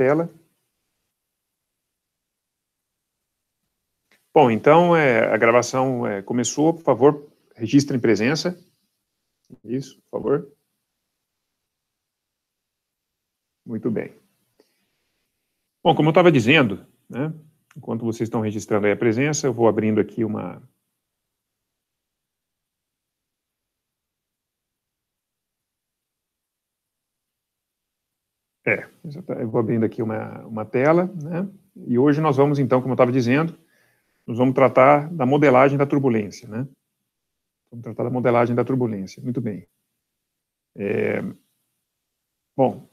tela. Bom, então é, a gravação é, começou, por favor, registrem presença. Isso, por favor. Muito bem. Bom, como eu estava dizendo, né, enquanto vocês estão registrando aí a presença, eu vou abrindo aqui uma, É, eu vou abrindo aqui uma, uma tela, né? E hoje nós vamos, então, como eu estava dizendo, nós vamos tratar da modelagem da turbulência, né? Vamos tratar da modelagem da turbulência, muito bem. É, bom,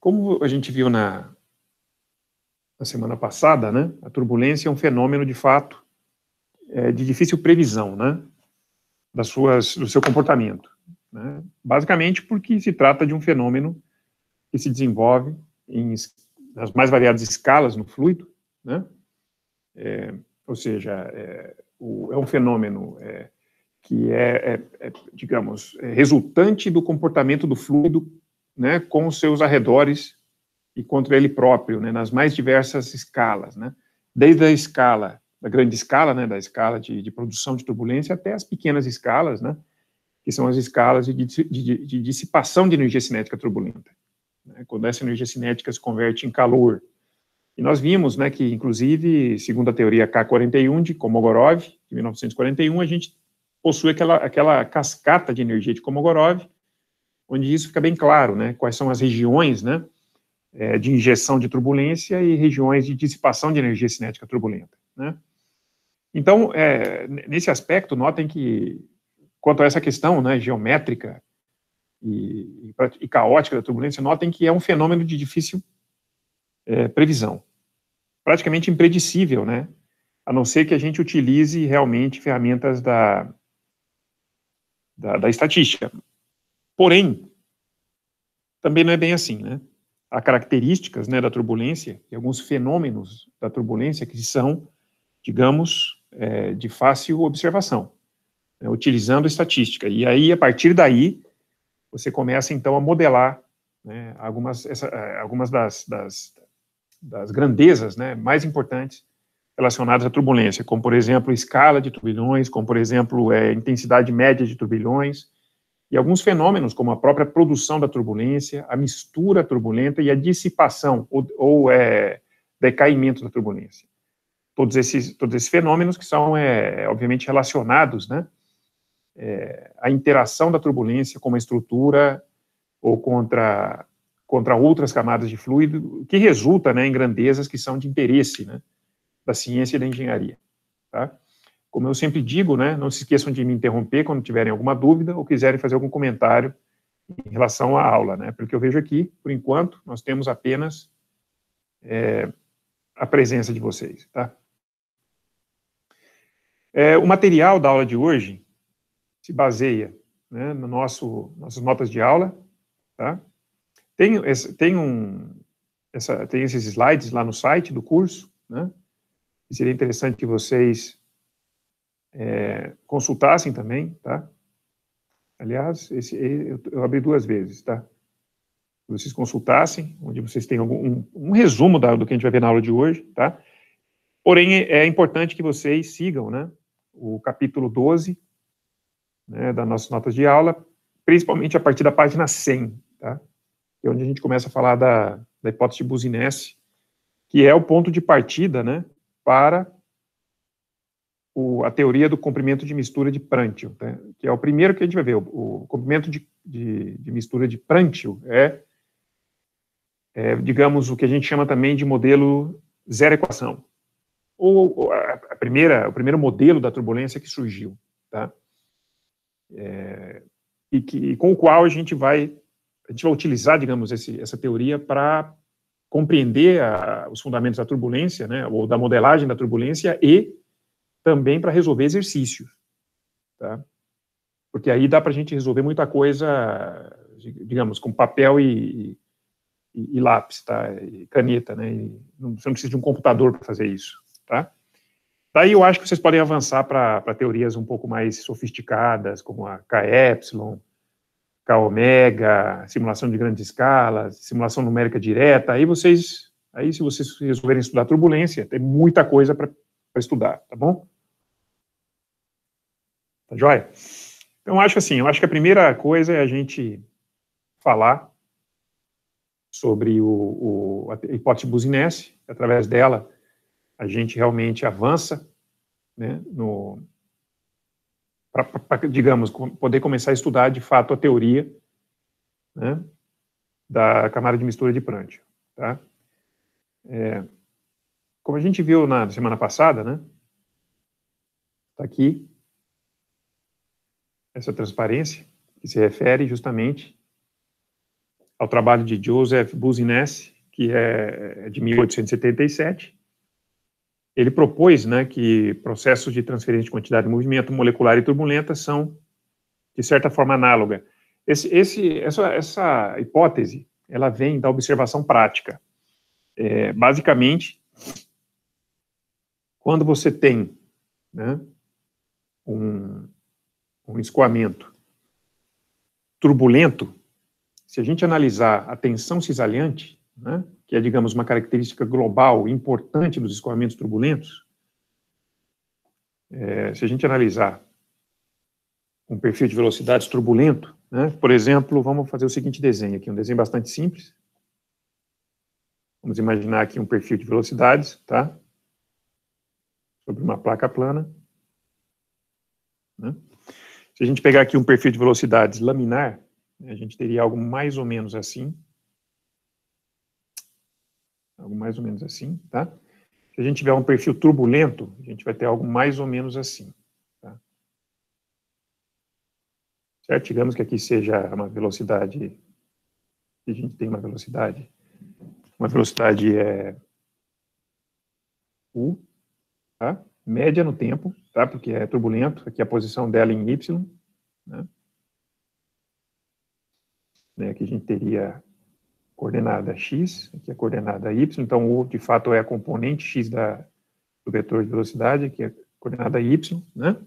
como a gente viu na, na semana passada, né? A turbulência é um fenômeno, de fato, é, de difícil previsão, né? Das suas, do seu comportamento. Né? Basicamente porque se trata de um fenômeno que se desenvolve em nas mais variadas escalas no fluido, né? É, ou seja, é, o, é um fenômeno é, que é, é, é digamos, é resultante do comportamento do fluido, né, com os seus arredores e contra ele próprio, né, nas mais diversas escalas, né, desde a escala da grande escala, né, da escala de, de produção de turbulência até as pequenas escalas, né, que são as escalas de, de, de dissipação de energia cinética turbulenta né, quando essa energia cinética se converte em calor. E nós vimos né, que, inclusive, segundo a teoria K41 de Komogorov, de 1941, a gente possui aquela, aquela cascata de energia de Komogorov, onde isso fica bem claro, né, quais são as regiões né, é, de injeção de turbulência e regiões de dissipação de energia cinética turbulenta. Né. Então, é, nesse aspecto, notem que, quanto a essa questão né, geométrica e, e, caótica da turbulência, notem que é um fenômeno de difícil é, previsão. Praticamente impredecível, né? A não ser que a gente utilize realmente ferramentas da, da, da estatística. Porém, também não é bem assim, né? Há características né, da turbulência e alguns fenômenos da turbulência que são, digamos, é, de fácil observação, né, utilizando estatística. E aí, a partir daí, você começa então a modelar né, algumas, essa, eh, algumas das, das, das grandezas né, mais importantes relacionadas à turbulência, como por exemplo escala de turbilhões, como por exemplo é, intensidade média de turbilhões, e alguns fenômenos como a própria produção da turbulência, a mistura turbulenta e a dissipação ou, ou é, decaimento da turbulência. Todos esses, todos esses fenômenos que são, é, obviamente, relacionados né, é, a interação da turbulência com uma estrutura ou contra, contra outras camadas de fluido, que resulta né, em grandezas que são de interesse né, da ciência e da engenharia. Tá? Como eu sempre digo, né, não se esqueçam de me interromper quando tiverem alguma dúvida ou quiserem fazer algum comentário em relação à aula. Né? Pelo que eu vejo aqui, por enquanto, nós temos apenas é, a presença de vocês. Tá? É, o material da aula de hoje se baseia né, no nosso nossas notas de aula, tá? Tem tem um essa, tem esses slides lá no site do curso, né? E seria interessante que vocês é, consultassem também, tá? Aliás, esse, eu, eu abri duas vezes, tá? vocês consultassem, onde vocês têm algum, um, um, resumo da, do que a gente vai ver na aula de hoje, tá? Porém, é, é importante que vocês sigam, né, o capítulo 12, né, das nossas notas de aula, principalmente a partir da página 100, tá? é onde a gente começa a falar da, da hipótese de Buzinese, que é o ponto de partida né, para o, a teoria do comprimento de mistura de Prandtl, né, tá? que é o primeiro que a gente vai ver. O, o comprimento de, de, de, mistura de Prandtl é, é, digamos, o que a gente chama também de modelo zero equação, ou, a primeira, o primeiro modelo da turbulência que surgiu. Tá? é, e, que, e com o qual a gente vai, a gente vai utilizar, digamos, esse, essa teoria para compreender a, os fundamentos da turbulência, né, ou da modelagem da turbulência, e também para resolver exercícios. Tá? Porque aí dá para a gente resolver muita coisa, digamos, com papel e, e, e lápis, tá? e caneta. Né? E não, você não precisa de um computador para fazer isso. Tá? Daí eu acho que vocês podem avançar para teorias um pouco mais sofisticadas, como a epsilon k omega simulação de grande escala simulação numérica direta. Aí vocês, aí se vocês resolverem estudar turbulência, tem muita coisa para estudar, tá bom? Tá joia? Então, acho assim, eu acho que a primeira coisa é a gente falar sobre o, o a hipótese businesse através dela a gente realmente avança, né, no para, digamos, poder começar a estudar de fato a teoria né, da camada de mistura de Prandtl. Tá? É, como a gente viu na semana passada, né? Está aqui essa transparência que se refere justamente ao trabalho de Joseph Buziness, que é, é de 1877, ele propôs né, que processos de transferência de quantidade de movimento molecular e turbulenta são, de certa forma, análoga. Esse, esse, essa, essa hipótese ela vem da observação prática. É, basicamente, quando você tem né, um, um escoamento turbulento, se a gente analisar a tensão cisalhante, né, que é, digamos, uma característica global importante dos escoamentos turbulentos, é, se a gente analisar um perfil de velocidades turbulento, né, por exemplo, vamos fazer o seguinte desenho aqui, um desenho bastante simples. Vamos imaginar aqui um perfil de velocidades, tá? Sobre uma placa plana. Né? Se a gente pegar aqui um perfil de velocidades laminar, a gente teria algo mais ou menos assim, algo mais ou menos assim, tá? Se a gente tiver um perfil turbulento, a gente vai ter algo mais ou menos assim. Tá? Certo? Digamos que aqui seja uma velocidade, a gente tem uma velocidade, uma velocidade é U, tá? média no tempo, tá? porque é turbulento, aqui a posição dela é em Y. Né? Né? Aqui a gente teria coordenada x, que é a coordenada y, então o de fato é a componente x da, do vetor de velocidade, que é a coordenada y, né? O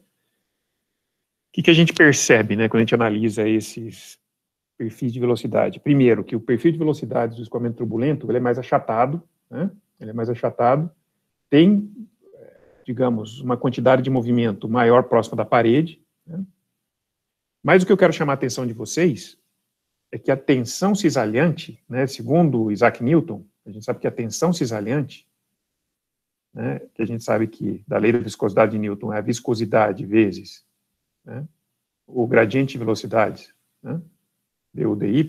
que, que a gente percebe né, quando a gente analisa esses perfis de velocidade? Primeiro, que o perfil de velocidade do escoamento turbulento ele é mais achatado, né? ele é mais achatado, tem, digamos, uma quantidade de movimento maior próxima da parede. Né? Mas o que eu quero chamar a atenção de vocês é que a tensão cisalhante, né, segundo Isaac Newton, a gente sabe que a tensão cisalhante, né, que a gente sabe que da lei da viscosidade de Newton é a viscosidade vezes né, o gradiente de velocidades, né, du dy,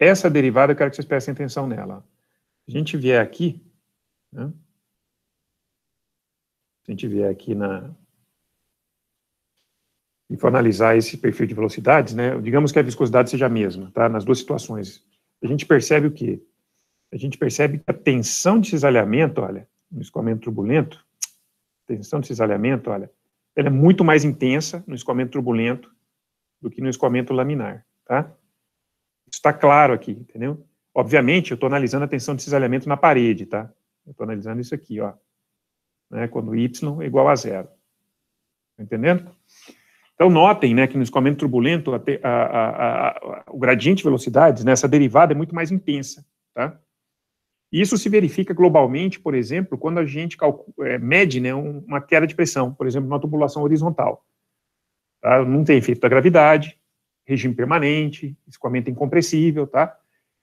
essa derivada eu quero que vocês prestem atenção nela. Se a gente vier aqui, né, se a gente vier aqui na, e for analisar esse perfil de velocidades, né, digamos que a viscosidade seja a mesma, tá, nas duas situações, a gente percebe o quê? A gente percebe que a tensão de cisalhamento, olha, no escoamento turbulento, tensão de cisalhamento, olha, ela é muito mais intensa no escoamento turbulento do que no escoamento laminar, tá? Isso está claro aqui, entendeu? Obviamente, eu estou analisando a tensão de cisalhamento na parede, tá? Eu estou analisando isso aqui, ó. Né, quando y é igual a zero. Tá entendendo? Então, notem né, que no escoamento turbulento, a, a, a, o gradiente de velocidades, né, essa derivada é muito mais intensa. Tá? Isso se verifica globalmente, por exemplo, quando a gente é, mede né, uma queda de pressão, por exemplo, numa tubulação horizontal. Tá? Não tem efeito da gravidade, regime permanente, escoamento incompressível, tá?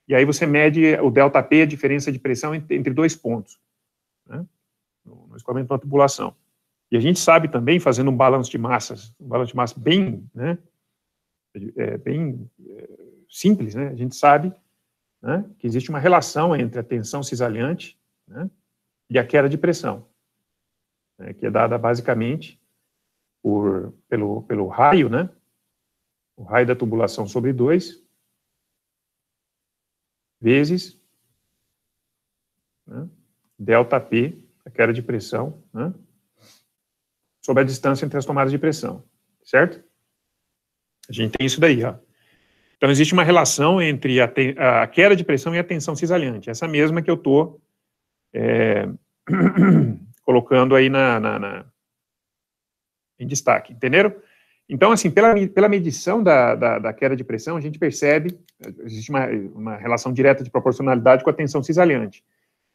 E aí você mede o delta P, a diferença de pressão entre, dois pontos, né? no escoamento de uma tubulação. E a gente sabe também, fazendo um balanço de massas, um balanço de massa bem, né, é, bem é, simples, né, a gente sabe né, que existe uma relação entre a tensão cisalhante né, e a queda de pressão, né, que é dada basicamente por, pelo, pelo raio, né, o raio da tubulação sobre 2, vezes né, delta P, a queda de pressão, né, sobre a distância entre as tomadas de pressão, certo? A gente tem isso daí, ó. Então, existe uma relação entre a, te, a queda de pressão e a tensão cisalhante, essa mesma que eu estou é, colocando aí na, na, na, em destaque, entenderam? Então, assim, pela, pela medição da, da, da, queda de pressão, a gente percebe, existe uma, uma relação direta de proporcionalidade com a tensão cisalhante.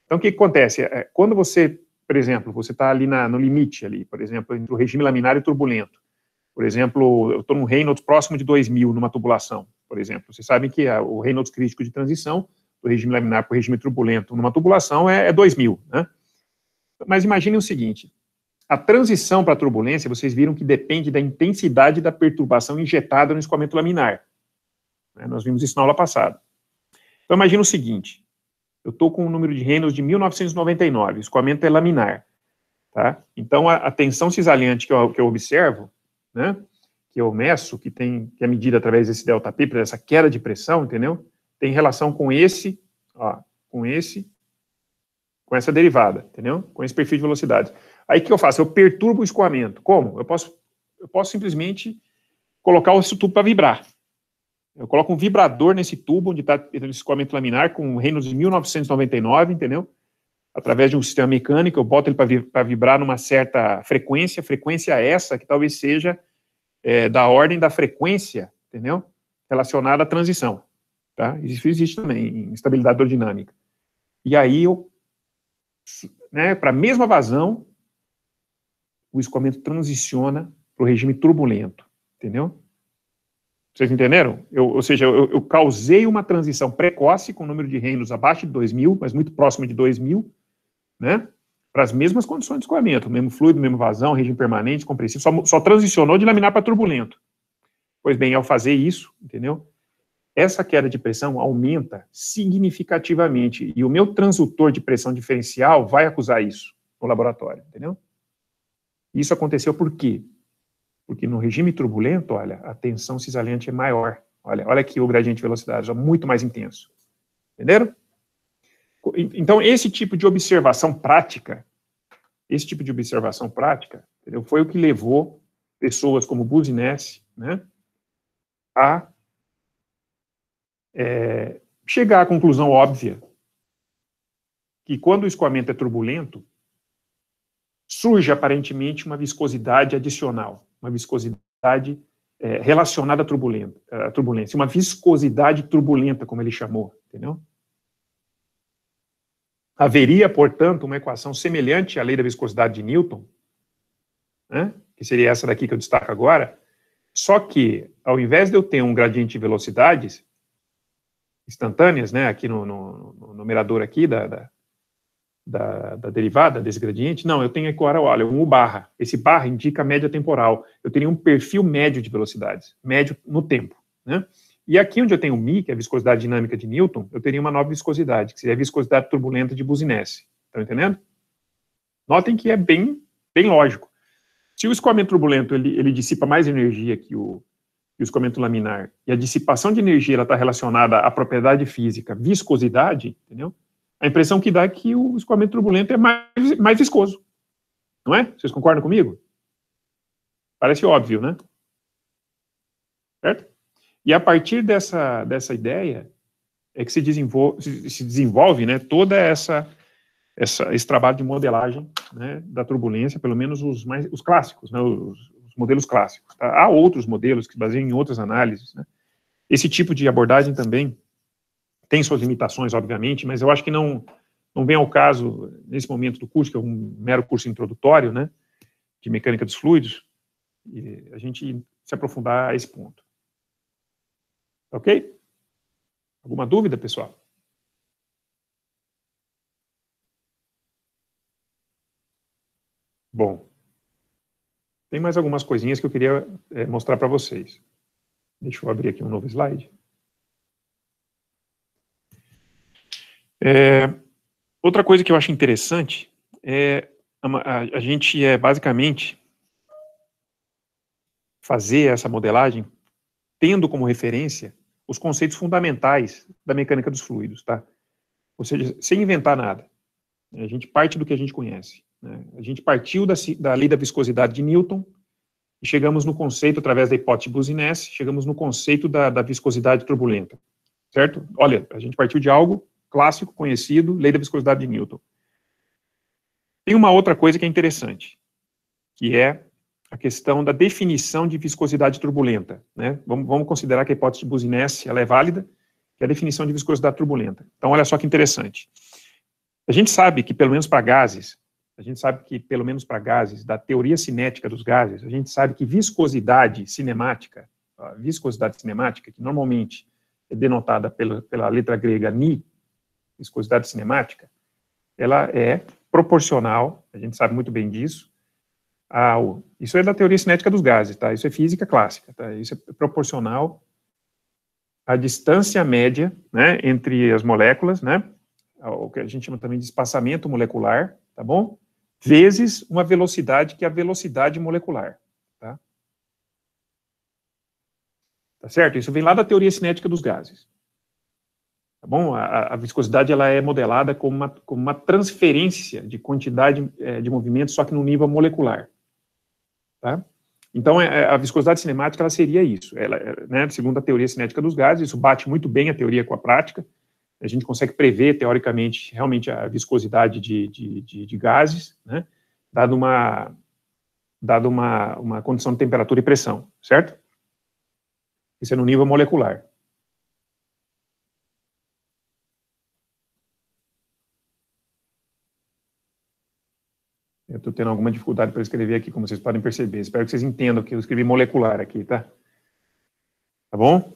Então, o que, que acontece? É, quando você por exemplo, você está ali na, no limite, ali, por exemplo, entre o regime laminar e turbulento. Por exemplo, eu estou num Reynolds próximo de 2000 numa tubulação, por exemplo. Vocês sabem que a, o Reynolds crítico de transição do regime laminar para o regime turbulento numa tubulação é, é 2000. Né? Mas imaginem o seguinte, a transição para a turbulência, vocês viram que depende da intensidade da perturbação injetada no escoamento laminar. Né? Nós vimos isso na aula passada. Então, imagine o seguinte: eu estou com um número de Reynolds de 1999, escoamento é laminar. Tá? Então, a, a tensão cisalhante que eu, que eu observo, né, que eu meço, que, tem, que é medida através desse delta P, essa queda de pressão, entendeu? Tem relação com esse, ó, com esse, com essa derivada, entendeu? Com esse perfil de velocidade. Aí o que eu faço? Eu perturbo o escoamento. Como? Eu posso, eu posso simplesmente colocar o tubo para vibrar. Eu coloco um vibrador nesse tubo onde está o escoamento laminar, com Reynolds de 1999, entendeu? Através de um sistema mecânico, eu boto ele para vibrar numa certa frequência, frequência essa que talvez seja é, da ordem da frequência, entendeu? Relacionada à transição, tá? Isso existe também em estabilidade aerodinâmica. E aí eu, né, para a mesma vazão, o escoamento transiciona para o regime turbulento, entendeu? Vocês entenderam? Eu, ou seja, eu, eu, causei uma transição precoce com o número de reinos abaixo de 2 mil, mas muito próximo de 2 mil, né? Para as mesmas condições de escoamento, mesmo fluido, mesmo vazão, regime permanente, compressivo, só, só transicionou de laminar para turbulento. Pois bem, ao fazer isso, entendeu? Essa queda de pressão aumenta significativamente e o meu transdutor de pressão diferencial vai acusar isso no laboratório, entendeu? Isso aconteceu por quê? Porque no regime turbulento, olha, a tensão cisalente é maior. Olha, olha aqui o gradiente de velocidade, é muito mais intenso. Entenderam? Então, esse tipo de observação prática, esse tipo de observação prática, entendeu? foi o que levou pessoas como Buziness, né, a é, chegar à conclusão óbvia que quando o escoamento é turbulento, surge aparentemente uma viscosidade adicional uma viscosidade é, relacionada à turbulência, à turbulência, uma viscosidade turbulenta, como ele chamou, entendeu? Haveria, portanto, uma equação semelhante à lei da viscosidade de Newton, né, que seria essa daqui que eu destaco agora, só que, ao invés de eu ter um gradiente de velocidades instantâneas, né, aqui no, no, no numerador aqui da, da da, da, derivada, desse gradiente, não, eu tenho agora, olha, um U barra. Esse barra indica a média temporal. Eu teria um perfil médio de velocidades, médio no tempo. Né? E aqui onde eu tenho o Mi, que é a viscosidade dinâmica de Newton, eu teria uma nova viscosidade, que seria a viscosidade turbulenta de Business. Estão tá entendendo? Notem que é bem, bem lógico. Se o escoamento turbulento ele, ele dissipa mais energia que o, que o escoamento laminar, e a dissipação de energia está relacionada à propriedade física, viscosidade, entendeu? A impressão que dá é que o escoamento turbulento é mais, mais viscoso. Não é? Vocês concordam comigo? Parece óbvio, né? Certo? E a partir dessa, dessa ideia é que se desenvolve, se desenvolve né, toda essa, essa esse trabalho de modelagem né, da turbulência, pelo menos os mais os clássicos, né, os, os modelos clássicos. Tá? Há outros modelos que baseiam em outras análises. Né? Esse tipo de abordagem também tem suas limitações, obviamente, mas eu acho que não, não vem ao caso, nesse momento do curso, que é um mero curso introdutório, né, de mecânica dos fluidos, a gente se aprofundar a esse ponto. Ok? Alguma dúvida, pessoal? Bom, tem mais algumas coisinhas que eu queria é, mostrar para vocês. Deixa eu abrir aqui um novo slide. É, outra coisa que eu acho interessante é a, a gente é basicamente fazer essa modelagem tendo como referência os conceitos fundamentais da mecânica dos fluidos, tá? Ou seja, sem inventar nada. A gente parte do que a gente conhece. Né? A gente partiu da, da lei da viscosidade de Newton, e chegamos no conceito, através da hipótese Business, chegamos no conceito da, da, viscosidade turbulenta, certo? Olha, a gente partiu de algo clássico, conhecido, lei da viscosidade de Newton. Tem uma outra coisa que é interessante, que é a questão da definição de viscosidade turbulenta. Né? Vamos, vamos, considerar que a hipótese de Business ela é válida, que é a definição de viscosidade turbulenta. Então, olha só que interessante. A gente sabe que, pelo menos para gases, a gente sabe que, pelo menos para gases, da teoria cinética dos gases, a gente sabe que viscosidade cinemática, a viscosidade cinemática, que normalmente é denotada pela, pela letra grega ni, viscosidade cinemática, ela é proporcional, a gente sabe muito bem disso, ao, isso é da teoria cinética dos gases, tá? Isso é física clássica, tá? Isso é proporcional à distância média, né, entre as moléculas, né, o que a gente chama também de espaçamento molecular, tá bom? Vezes uma velocidade que é a velocidade molecular, tá? Tá certo? Isso vem lá da teoria cinética dos gases. Tá bom? A, a, viscosidade ela é modelada como uma, como uma transferência de quantidade é, de movimento, só que no nível molecular. Tá? Então, é, é, a viscosidade cinemática ela seria isso. Ela, é, né, segundo a teoria cinética dos gases, isso bate muito bem a teoria com a prática. A gente consegue prever, teoricamente, realmente a viscosidade de, de, de, de gases, né, dado, uma, dado uma, uma condição de temperatura e pressão, certo? Isso é no nível molecular. Eu estou tendo alguma dificuldade para escrever aqui, como vocês podem perceber. Espero que vocês entendam que eu escrevi molecular aqui, tá? Tá bom?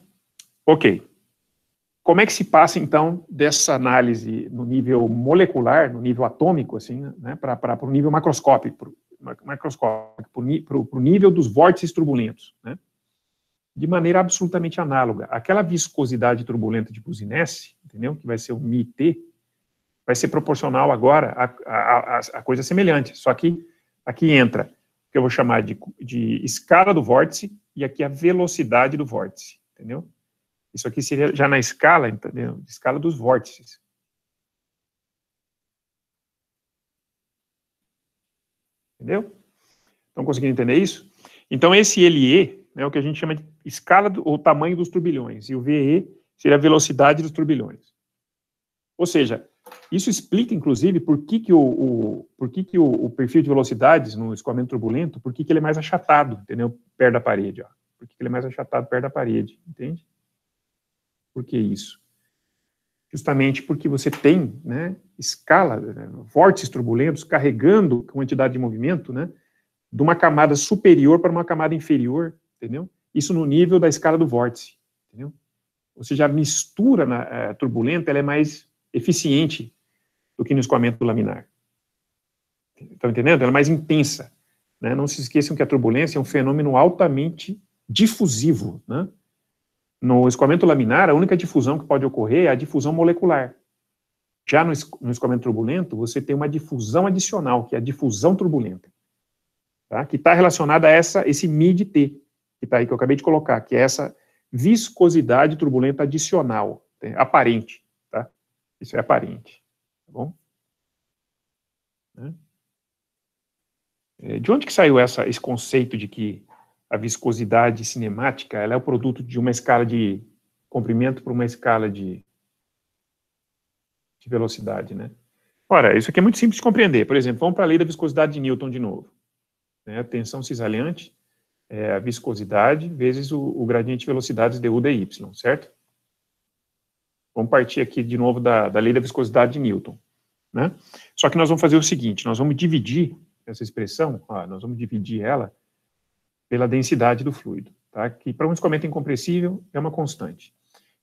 Ok. Como é que se passa, então, dessa análise no nível molecular, no nível atômico, assim, né, para o nível macroscópico, para o nível dos vórtices turbulentos, né? De maneira absolutamente análoga. Aquela viscosidade turbulenta de Pusinesi, entendeu? Que vai ser o MIT vai ser proporcional agora a, a, a, coisa semelhante, só que aqui entra o que eu vou chamar de, de escala do vórtice e aqui a velocidade do vórtice, entendeu? Isso aqui seria já na escala, entendeu? Escala dos vórtices. Entendeu? Estão conseguindo entender isso? Então, esse LE né, é o que a gente chama de escala do, ou tamanho dos turbilhões, e o VE seria a velocidade dos turbilhões. Ou seja, isso explica, inclusive, por que, que, o, o por que, que o, o, perfil de velocidades no escoamento turbulento, por que, que ele é mais achatado, entendeu? Perto da parede, ó. Por que, que ele é mais achatado perto da parede, entende? Por que isso? Justamente porque você tem, né, escala, né, vórtices turbulentos carregando quantidade de movimento, né, de uma camada superior para uma camada inferior, entendeu? Isso no nível da escala do vórtice, entendeu? Você já mistura na né, eh, turbulenta, ela é mais eficiente do que no escoamento laminar. Estão tá entendendo? Ela é mais intensa. Né? Não se esqueçam que a turbulência é um fenômeno altamente difusivo. Né? No escoamento laminar, a única difusão que pode ocorrer é a difusão molecular. Já no, no escoamento turbulento, você tem uma difusão adicional, que é a difusão turbulenta, tá? que está relacionada a essa, esse MID-T, que está aí, que eu acabei de colocar, que é essa viscosidade turbulenta adicional, né? aparente. Isso é aparente, tá bom? Né? É, de onde que saiu essa, esse conceito de que a viscosidade cinemática ela é o produto de uma escala de comprimento para uma escala de, de velocidade, né? Ora, isso aqui é muito simples de compreender. Por exemplo, vamos para a lei da viscosidade de Newton de novo. Né? Tensão cisalhante é a viscosidade vezes o, o gradiente de velocidades du dy, certo? Vamos partir aqui de novo da, da lei da viscosidade de Newton. Né? Só que nós vamos fazer o seguinte, nós vamos dividir essa expressão, ó, nós vamos dividir ela pela densidade do fluido, tá? que para um escoamento incompressível é uma constante.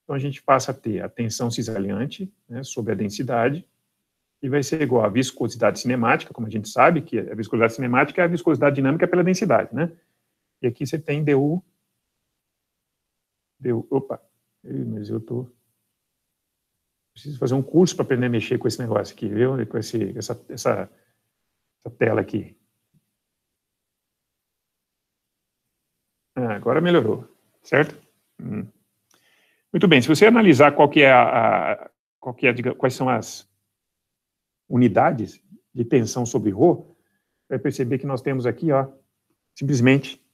Então a gente passa a ter a tensão cisalhante né, sobre a densidade, e vai ser igual à viscosidade cinemática, como a gente sabe, que a viscosidade cinemática é a viscosidade dinâmica pela densidade, né? E aqui você tem du, du opa, mas eu estou preciso fazer um curso para aprender a mexer com esse negócio aqui, viu? Com esse, essa, essa, essa tela aqui. Ah, agora melhorou, certo? Hum. Muito bem, se você analisar qual que é a, a qual que é, diga, quais são as unidades de tensão sobre Rho, vai perceber que nós temos aqui, ó, simplesmente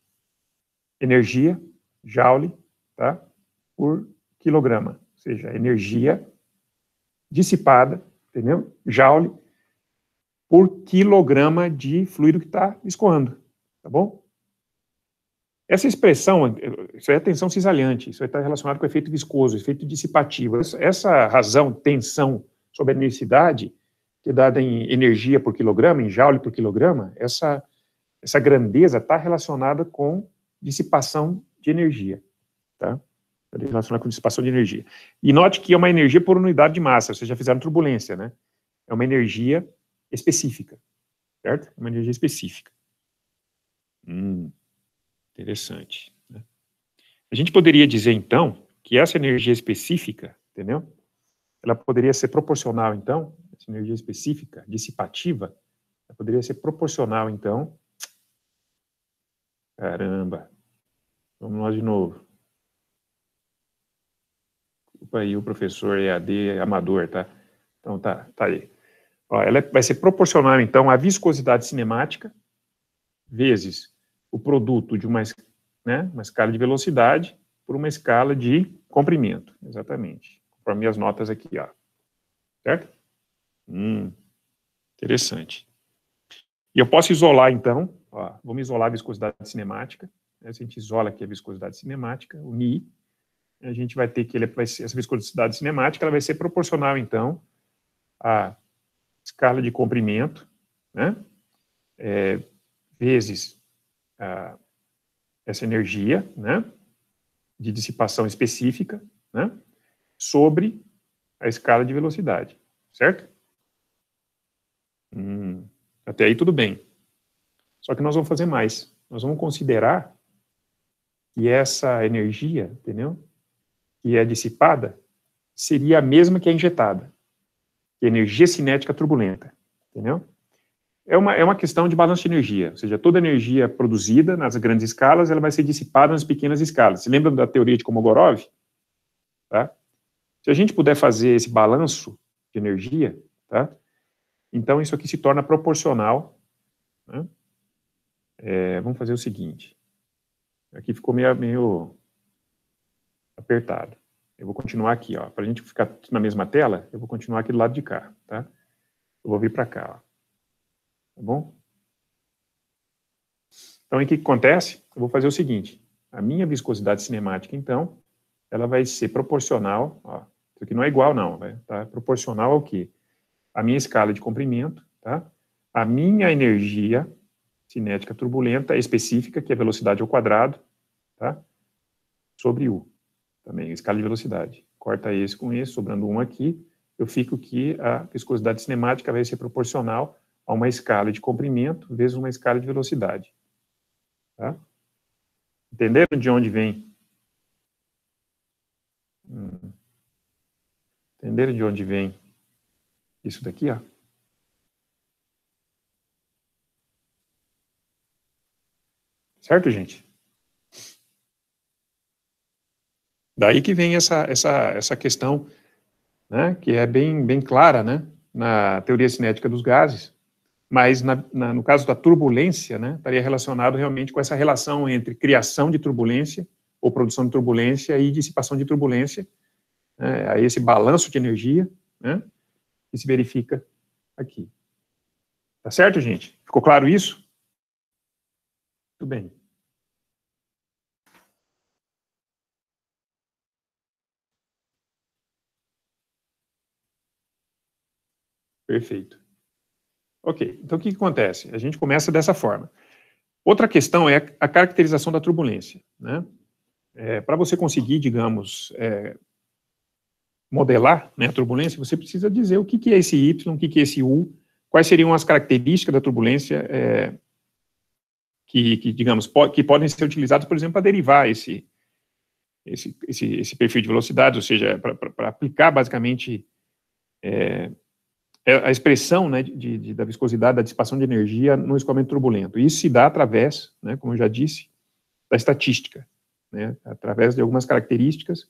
energia, joule, tá? Por quilograma, ou seja, energia dissipada, entendeu? Joule por quilograma de fluido que está escoando, tá bom? Essa expressão, isso é tensão cisalhante, isso está relacionado com efeito viscoso, efeito dissipativo. Essa razão, tensão sobre a densidade, que é dada em energia por quilograma, em joule por quilograma, essa, essa grandeza está relacionada com dissipação de energia. Tá? relacionado com dissipação de energia. E note que é uma energia por unidade de massa, vocês já fizeram turbulência, né? É uma energia específica, certo? É uma energia específica. Hum, interessante. Né? A gente poderia dizer, então, que essa energia específica, entendeu? Ela poderia ser proporcional, então, essa energia específica, dissipativa, ela poderia ser proporcional, então. Caramba! Vamos lá de novo desculpa aí o professor EAD amador, tá? Então tá, tá aí. Ó, ela é, vai ser proporcional, então, à viscosidade cinemática vezes o produto de uma, né, uma escala de velocidade por uma escala de comprimento, exatamente, conforme as notas aqui, ó. Certo? Hum, interessante. E eu posso isolar, então, ó, vamos isolar a viscosidade cinemática, né, se a gente isola aqui a viscosidade cinemática, o NI, a gente vai ter que ele vai ser, essa viscosidade cinemática ela vai ser proporcional então à escala de comprimento, né? É, vezes a, essa energia, né? De dissipação específica, né? Sobre a escala de velocidade, certo? Hum, até aí tudo bem. Só que nós vamos fazer mais. Nós vamos considerar que essa energia, entendeu? E é dissipada seria a mesma que é injetada. É energia cinética turbulenta, entendeu? É uma, é uma questão de balanço de energia, ou seja, toda energia produzida nas grandes escalas, ela vai ser dissipada nas pequenas escalas. Você lembra da teoria de Komogorov? Tá? Se a gente puder fazer esse balanço de energia, tá? então isso aqui se torna proporcional. Né? É, vamos fazer o seguinte. Aqui ficou meio, meio apertado. Eu vou continuar aqui, ó. Para a gente ficar na mesma tela, eu vou continuar aqui do lado de cá, tá? Eu vou vir para cá, ó. Tá bom? Então, o que acontece? Eu vou fazer o seguinte. A minha viscosidade cinemática, então, ela vai ser proporcional, ó. Isso aqui não é igual, não, né? Tá? Proporcional ao quê? A minha escala de comprimento, tá? A minha energia cinética turbulenta específica, que é velocidade ao quadrado, tá? Sobre U também, escala de velocidade. Corta esse com esse, sobrando um aqui, eu fico que a viscosidade cinemática vai ser proporcional a uma escala de comprimento vezes uma escala de velocidade. Tá? Entenderam de onde vem? Hum. Entenderam de onde vem isso daqui, ó? Certo, gente? Daí que vem essa, essa, essa questão, né, que é bem, bem clara né, na teoria cinética dos gases, mas na, na, no caso da turbulência, né, estaria relacionado realmente com essa relação entre criação de turbulência, ou produção de turbulência, e dissipação de turbulência, né, a esse balanço de energia né, que se verifica aqui. Tá certo, gente? Ficou claro isso? Tudo bem. Perfeito. Ok, então o que, que acontece? A gente começa dessa forma. Outra questão é a caracterização da turbulência. Né? É, Para você conseguir, digamos, é, modelar né, a turbulência, você precisa dizer o que, que é esse Y, o que, que é esse U, quais seriam as características da turbulência é, que, que, digamos, po que podem ser utilizadas, por exemplo, para derivar esse, esse, esse, esse perfil de velocidade, ou seja, para aplicar basicamente é, é, a expressão né, de, de, da viscosidade, da dissipação de energia no escoamento turbulento. Isso se dá através, né, como eu já disse, da estatística, né, através de algumas características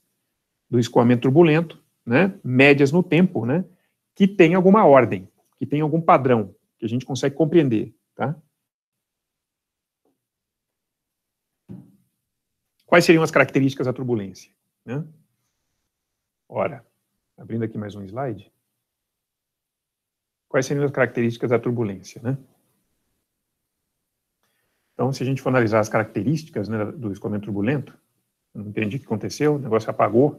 do escoamento turbulento, né, médias no tempo, né, que tem alguma ordem, que tem algum padrão que a gente consegue compreender. Tá? Quais seriam as características da turbulência? Né? Ora, abrindo aqui mais um slide quais seriam as características da turbulência, né? Então, se a gente for analisar as características né, do escoamento turbulento, não entendi o que aconteceu, o negócio apagou.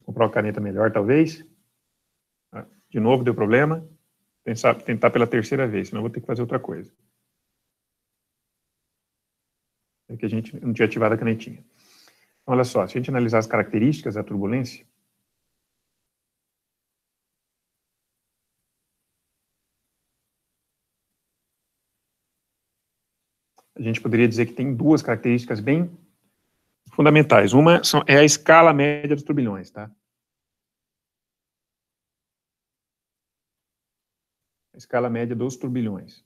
Vou comprar uma caneta melhor, talvez. Ah, de novo, deu problema. Pensar, tentar pela terceira vez, senão vou ter que fazer outra coisa. É que a gente não tinha ativado a canetinha. Então, olha só, se a gente analisar as características da turbulência, a gente poderia dizer que tem duas características bem fundamentais. Uma são, é a escala média dos turbilhões, tá? A escala média dos turbilhões.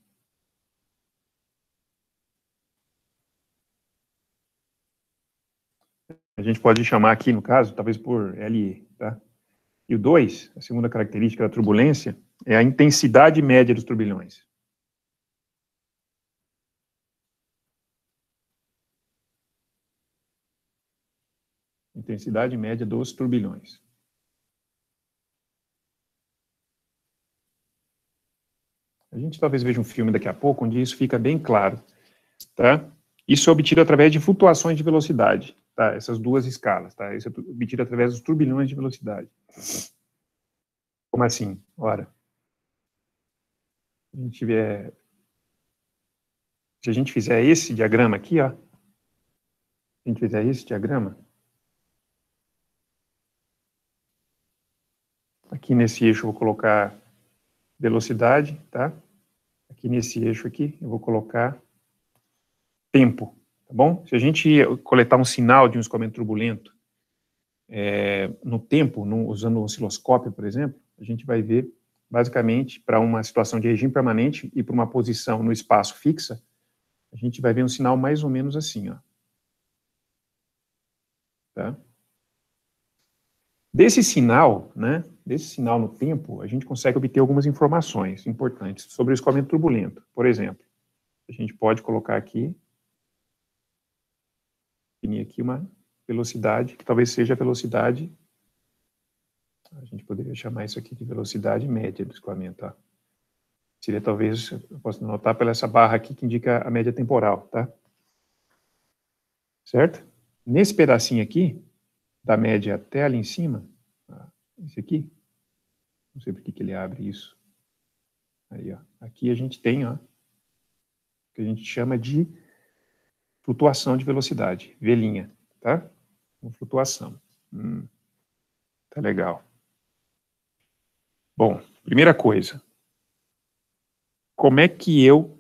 A gente pode chamar aqui, no caso, talvez por LE, tá? E o 2, a segunda característica da turbulência, é a intensidade média dos turbilhões. intensidade média dos turbilhões. A gente talvez veja um filme daqui a pouco onde isso fica bem claro. Tá? Isso é obtido através de flutuações de velocidade, tá? essas duas escalas. Tá? Isso é obtido através dos turbilhões de velocidade. Como assim? Ora, a gente tiver, se a gente fizer esse diagrama aqui, ó, se a gente fizer esse diagrama, Aqui nesse eixo eu vou colocar velocidade, tá? Aqui nesse eixo aqui eu vou colocar tempo, tá bom? Se a gente coletar um sinal de um escoamento turbulento é, no tempo, no, usando um osciloscópio, por exemplo, a gente vai ver, basicamente, para uma situação de regime permanente e para uma posição no espaço fixa, a gente vai ver um sinal mais ou menos assim, ó. Tá? Desse sinal, né, desse sinal no tempo, a gente consegue obter algumas informações importantes sobre o escoamento turbulento. Por exemplo, a gente pode colocar aqui, definir aqui uma velocidade, que talvez seja a velocidade, a gente poderia chamar isso aqui de velocidade média do escoamento. Tá? Seria talvez, eu posso notar pela essa barra aqui que indica a média temporal, tá? Certo? Nesse pedacinho aqui, da média até ali em cima, ah, esse aqui, não sei por que, ele abre isso. Aí, ó, aqui a gente tem ó, o que a gente chama de flutuação de velocidade, velinha, tá? Uma flutuação. Hum, tá legal. Bom, primeira coisa, como é que eu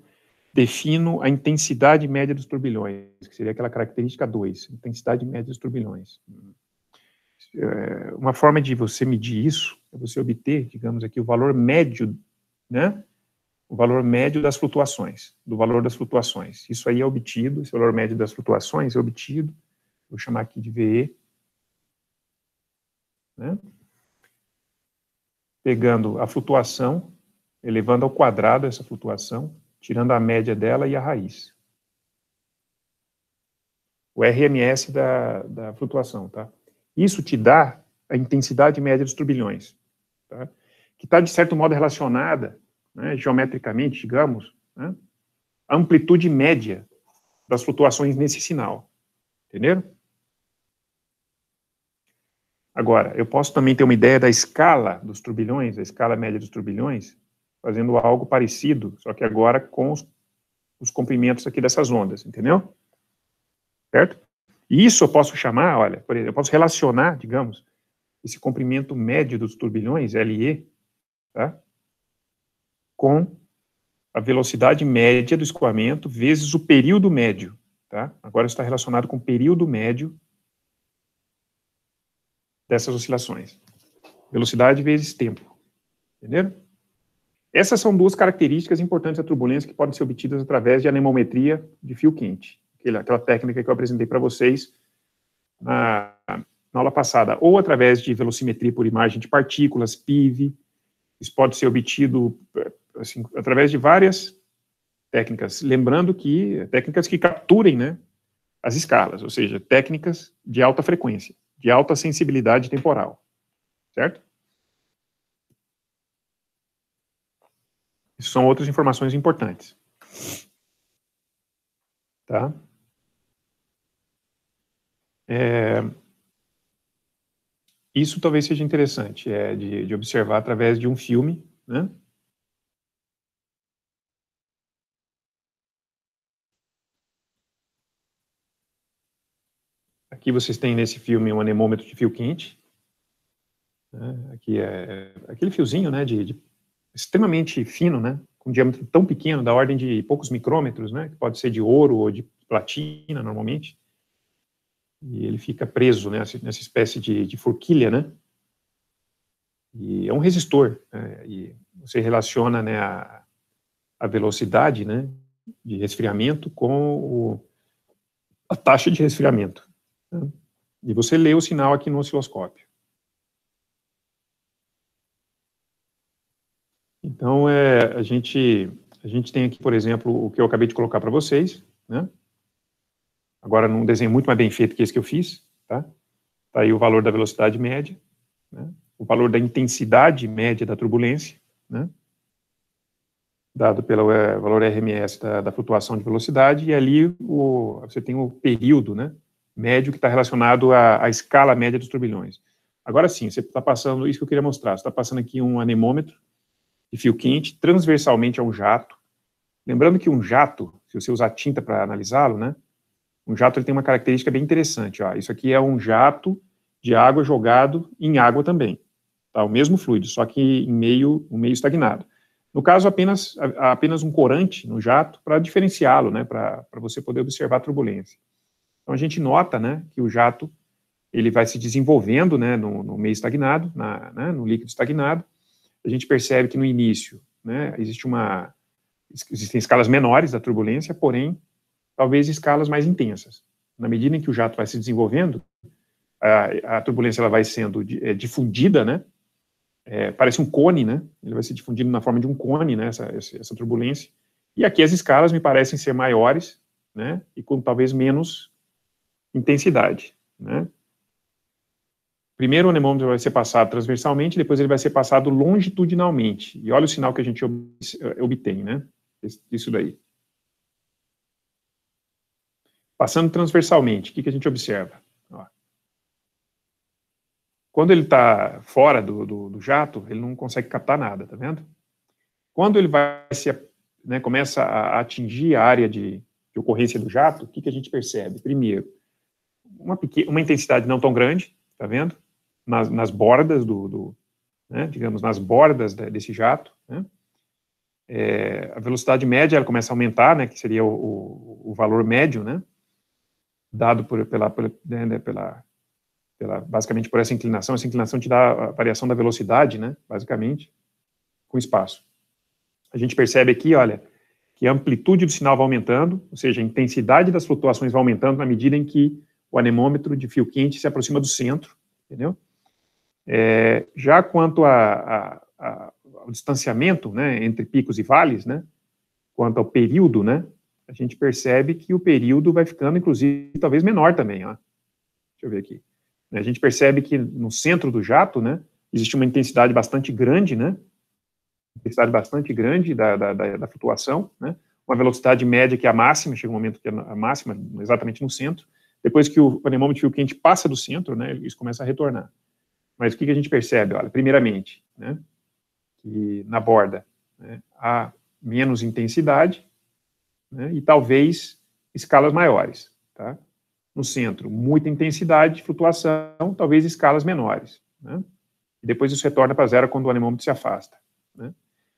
defino a intensidade média dos turbilhões, que seria aquela característica 2, intensidade média dos turbilhões. Hum. É, uma forma de você medir isso é você obter, digamos aqui, o valor médio, né? O valor médio das flutuações, do valor das flutuações. Isso aí é obtido, esse valor médio das flutuações é obtido, vou chamar aqui de VE, né? Pegando a flutuação, elevando ao quadrado essa flutuação, tirando a média dela e a raiz. O RMS da, da flutuação, tá? Isso te dá a intensidade média dos turbilhões, tá? que está, de certo modo, relacionada, né, geometricamente, digamos, né, à amplitude média das flutuações nesse sinal. Entenderam? Agora, eu posso também ter uma ideia da escala dos turbilhões, a escala média dos turbilhões, fazendo algo parecido, só que agora com os, os comprimentos aqui dessas ondas, entendeu? Certo? E isso eu posso chamar, olha, por exemplo, eu posso relacionar, digamos, esse comprimento médio dos turbilhões, LE, tá? com a velocidade média do escoamento vezes o período médio. Tá? Agora está relacionado com o período médio dessas oscilações. Velocidade vezes tempo. Entenderam? Essas são duas características importantes da turbulência que podem ser obtidas através de anemometria de fio quente aquela técnica que eu apresentei para vocês na, na, aula passada, ou através de velocimetria por imagem de partículas, PIV, isso pode ser obtido eh, assim, através de várias técnicas, lembrando que técnicas que capturem né, as escalas, ou seja, técnicas de alta frequência, de alta sensibilidade temporal, certo? Isso são outras informações importantes. Tá? É, isso talvez seja interessante é, de, de, observar através de um filme, né? Aqui vocês têm nesse filme um anemômetro de fio quente. Né? Aqui é aquele fiozinho, né, de, de, extremamente fino, né, com um diâmetro tão pequeno, da ordem de poucos micrômetros, né, que pode ser de ouro ou de platina normalmente e ele fica preso né, nessa espécie de, de forquilha, né? E é um resistor, né, e você relaciona né, a, a velocidade né, de resfriamento com o, a taxa de resfriamento. Né? E você lê o sinal aqui no osciloscópio. Então, é, a, gente, a gente tem aqui, por exemplo, o que eu acabei de colocar para vocês, né? agora num desenho muito mais bem feito que esse que eu fiz, tá? Tá aí o valor da velocidade média, né? o valor da intensidade média da turbulência, né? dado pelo é, valor RMS da, da, flutuação de velocidade, e ali o, você tem o período né, médio que está relacionado à, à, escala média dos turbilhões. Agora sim, você está passando, isso que eu queria mostrar, você está passando aqui um anemômetro de fio quente transversalmente a um jato. Lembrando que um jato, se você usar tinta para analisá-lo, né, um jato tem uma característica bem interessante. Ó. Isso aqui é um jato de água jogado em água também. Tá? O mesmo fluido, só que em meio, um meio estagnado. No caso, apenas, apenas um corante no jato para diferenciá-lo, né, para você poder observar a turbulência. Então, a gente nota né, que o jato ele vai se desenvolvendo né, no, no meio estagnado, na, né, no líquido estagnado. A gente percebe que no início né, existe uma, existem escalas menores da turbulência, porém talvez escalas mais intensas. Na medida em que o jato vai se desenvolvendo, a, a turbulência ela vai sendo é, difundida, né? É, parece um cone, né? Ele vai se difundindo na forma de um cone, né? Essa, essa, turbulência. E aqui as escalas me parecem ser maiores, né? E com talvez menos intensidade, né? Primeiro o anemômetro vai ser passado transversalmente, depois ele vai ser passado longitudinalmente. E olha o sinal que a gente é, obtém, né? Isso daí. Passando transversalmente, o que, que a gente observa? Ó. Quando ele está fora do, do, do, jato, ele não consegue captar nada, tá vendo? Quando ele vai se, né, começa a atingir a área de, de ocorrência do jato, o que, que a gente percebe? Primeiro, uma, pequena, uma intensidade não tão grande, tá vendo? Nas, nas bordas do, do né, digamos, nas bordas desse jato, né? É, a velocidade média ela começa a aumentar, né, que seria o, o, o valor médio, né, dado por, pela, pela, né, né, pela, pela, basicamente por essa inclinação, essa inclinação te dá a variação da velocidade, né, basicamente, com espaço. A gente percebe aqui, olha, que a amplitude do sinal vai aumentando, ou seja, a intensidade das flutuações vai aumentando na medida em que o anemômetro de fio quente se aproxima do centro, entendeu? É, já quanto a, a, a, ao distanciamento, né, entre picos e vales, né, quanto ao período, né, a gente percebe que o período vai ficando, inclusive, talvez menor também. Ó. Deixa eu ver aqui. A gente percebe que no centro do jato, né, existe uma intensidade bastante grande, né, intensidade bastante grande da, da, da, da flutuação, né, uma velocidade média que é a máxima, chega um momento que é a máxima, exatamente no centro, depois que o anemômetro fio quente passa do centro, né, isso começa a retornar. Mas o que, que a gente percebe? Olha, primeiramente, né, que na borda né, há menos intensidade, né, e talvez escalas maiores. Tá? No centro, muita intensidade de flutuação, talvez escalas menores. Né? E depois isso retorna para zero quando o anemômetro se afasta. Né?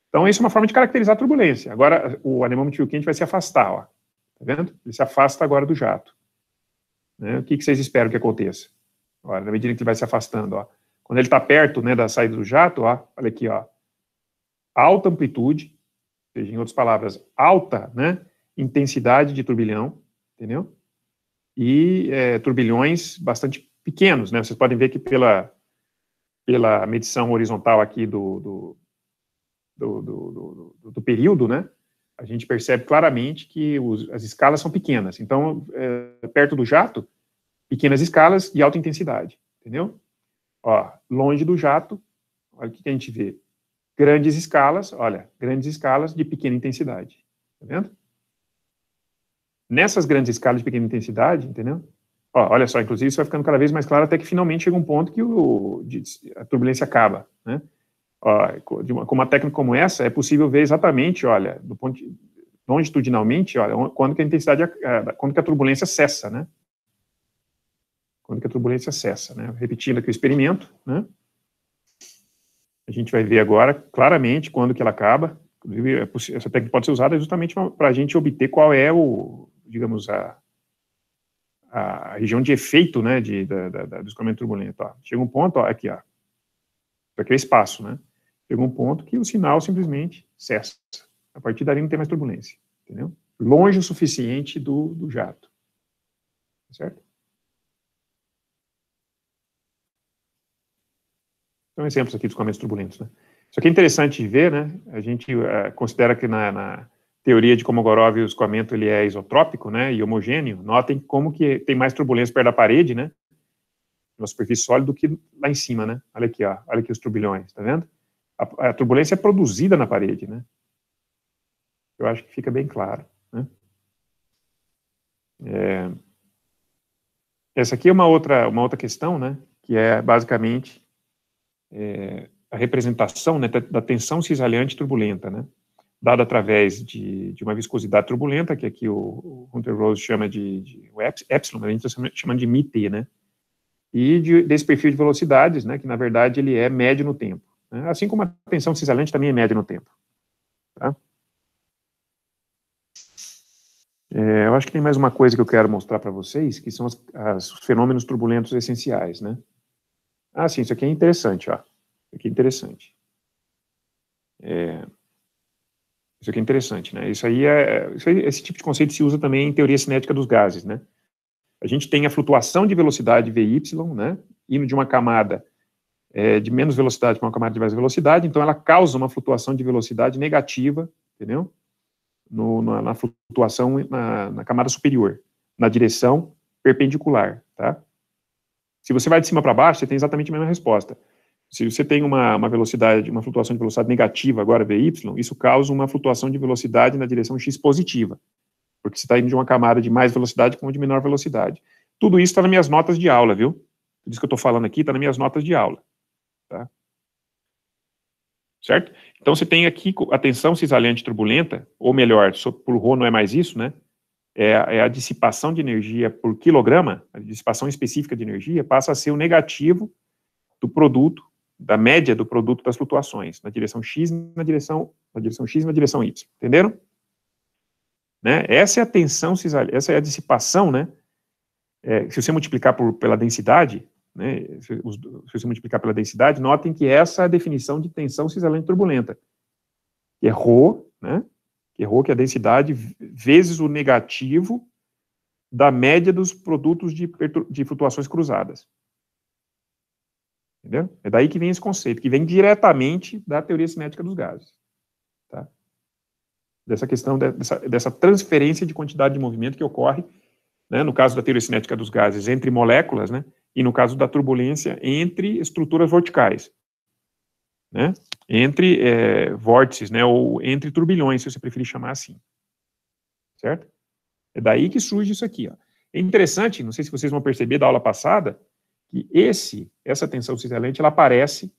Então, isso é uma forma de caracterizar a turbulência. Agora, o anemômetro quente vai se afastar. Ó. Tá vendo? Ele se afasta agora do jato. Né? O que, que, vocês esperam que aconteça? Agora, na medida que ele vai se afastando, ó. quando ele está perto né, da saída do jato, ó, olha aqui, ó, alta amplitude, ou seja, em outras palavras, alta né, intensidade de turbilhão, entendeu? E é, turbilhões bastante pequenos, né? Vocês podem ver que pela, pela medição horizontal aqui do, do, do, do, do período, né? A gente percebe claramente que os, as escalas são pequenas. Então, é, perto do jato, pequenas escalas de alta intensidade, entendeu? Ó, longe do jato, olha o que a gente vê. Grandes escalas, olha, grandes escalas de pequena intensidade, tá vendo? nessas grandes escalas de pequena intensidade, entendeu? Ó, olha só, inclusive isso vai ficando cada vez mais claro até que finalmente chega um ponto que o, a turbulência acaba, né? Ó, uma, com uma técnica como essa, é possível ver exatamente, olha, do ponto de, longitudinalmente, olha, quando que a intensidade, eh, quando que a turbulência cessa, né? Quando que a turbulência cessa, né? Repetindo aqui o experimento, né? A gente vai ver agora claramente quando que ela acaba. Inclusive, é essa técnica pode ser usada justamente para a gente obter qual é o, digamos, a, a região de efeito né, de, da, da, do escoamento turbulento. Ó. Chega um ponto, ó, aqui, ó, aqui é espaço, né? Chega um ponto que o sinal simplesmente cessa. A partir dali não tem mais turbulência, entendeu? Longe o suficiente do, do jato, tá certo? São então, exemplos aqui dos escoamentos turbulentos, né? Isso aqui é interessante de ver, né? A gente uh, considera que na, na teoria de Komogorov, o escoamento ele é isotrópico, né, e homogêneo, notem como que tem mais turbulência perto da parede, né, na superfície sólida do que lá em cima, né? Olha aqui, ó, olha aqui os turbilhões, tá vendo? A, a turbulência é produzida na parede, né? Eu acho que fica bem claro, né? É, essa aqui é uma outra, uma outra questão, né? Que é basicamente é, a representação né, da tensão cisalhante turbulenta, né? dada através de, de, uma viscosidade turbulenta, que aqui o, Hunter Rose chama de, de epsilon, né? a gente está chamando de T né? E de, desse perfil de velocidades, né, que na verdade ele é médio no tempo. Né? Assim como a tensão cisalente também é média no tempo. Tá? É, eu acho que tem mais uma coisa que eu quero mostrar para vocês, que são os fenômenos turbulentos essenciais, né? Ah, sim, isso aqui é interessante, ó. Isso aqui é interessante. É, isso aqui é interessante, né? Isso aí é, isso aí, esse tipo de conceito se usa também em teoria cinética dos gases, né? A gente tem a flutuação de velocidade VY, né? Indo de uma camada é, de menos velocidade para uma camada de mais velocidade, então ela causa uma flutuação de velocidade negativa, entendeu? No, na, na, flutuação na, na camada superior, na direção perpendicular, tá? Se você vai de cima para baixo, você tem exatamente a mesma resposta. Se você tem uma, uma velocidade, uma flutuação de velocidade negativa, agora Vy, isso causa uma flutuação de velocidade na direção x positiva, porque você está indo de uma camada de mais velocidade para uma de menor velocidade. Tudo isso está nas minhas notas de aula, viu? Tudo isso que eu estou falando aqui está nas minhas notas de aula. Tá? Certo? Então você tem aqui a tensão cisalhante turbulenta, ou melhor, por Rho não é mais isso, né? É, é a dissipação de energia por quilograma, a dissipação específica de energia, passa a ser o negativo do produto da média do produto das flutuações, na direção x, na direção, na direção x, na direção y, entenderam? Né? Essa é a tensão cisalina, essa é a dissipação, né? É, se você multiplicar por, pela densidade, né? Se, os, se, você multiplicar pela densidade, notem que essa é a definição de tensão cisalina turbulenta, errou é né? Que é que é a densidade vezes o negativo da média dos produtos de, de flutuações cruzadas. Entendeu? É daí que vem esse conceito, que vem diretamente da teoria cinética dos gases. Tá? Dessa questão, de, dessa, dessa transferência de quantidade de movimento que ocorre, né, no caso da teoria cinética dos gases, entre moléculas, né, e no caso da turbulência, entre estruturas verticais. Né, entre é, vórtices, né, ou entre turbilhões, se você preferir chamar assim. Certo? É daí que surge isso aqui. Ó. É interessante, não sei se vocês vão perceber da aula passada, que esse, essa tensão cisalente ela aparece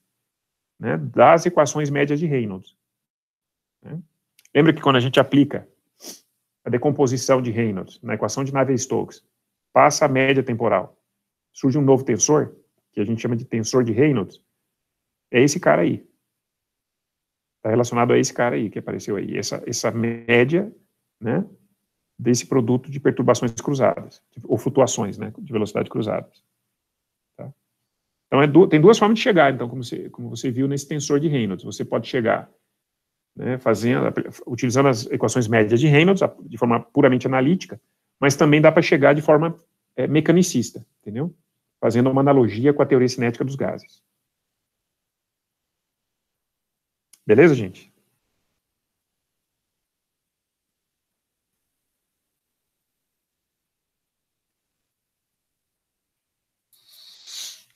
né, das equações médias de Reynolds. Né? Lembra que quando a gente aplica a decomposição de Reynolds na equação de Navier-Stokes, passa a média temporal, surge um novo tensor, que a gente chama de tensor de Reynolds, é esse cara aí. Está relacionado a esse cara aí que apareceu aí, essa, essa média né, desse produto de perturbações cruzadas, ou flutuações né, de velocidade cruzadas. Então, é tem duas formas de chegar, então, como você, como você viu nesse tensor de Reynolds. Você pode chegar né, fazendo, utilizando as equações médias de Reynolds, de forma puramente analítica, mas também dá para chegar de forma é, mecanicista, entendeu? Fazendo uma analogia com a teoria cinética dos gases. Beleza, gente?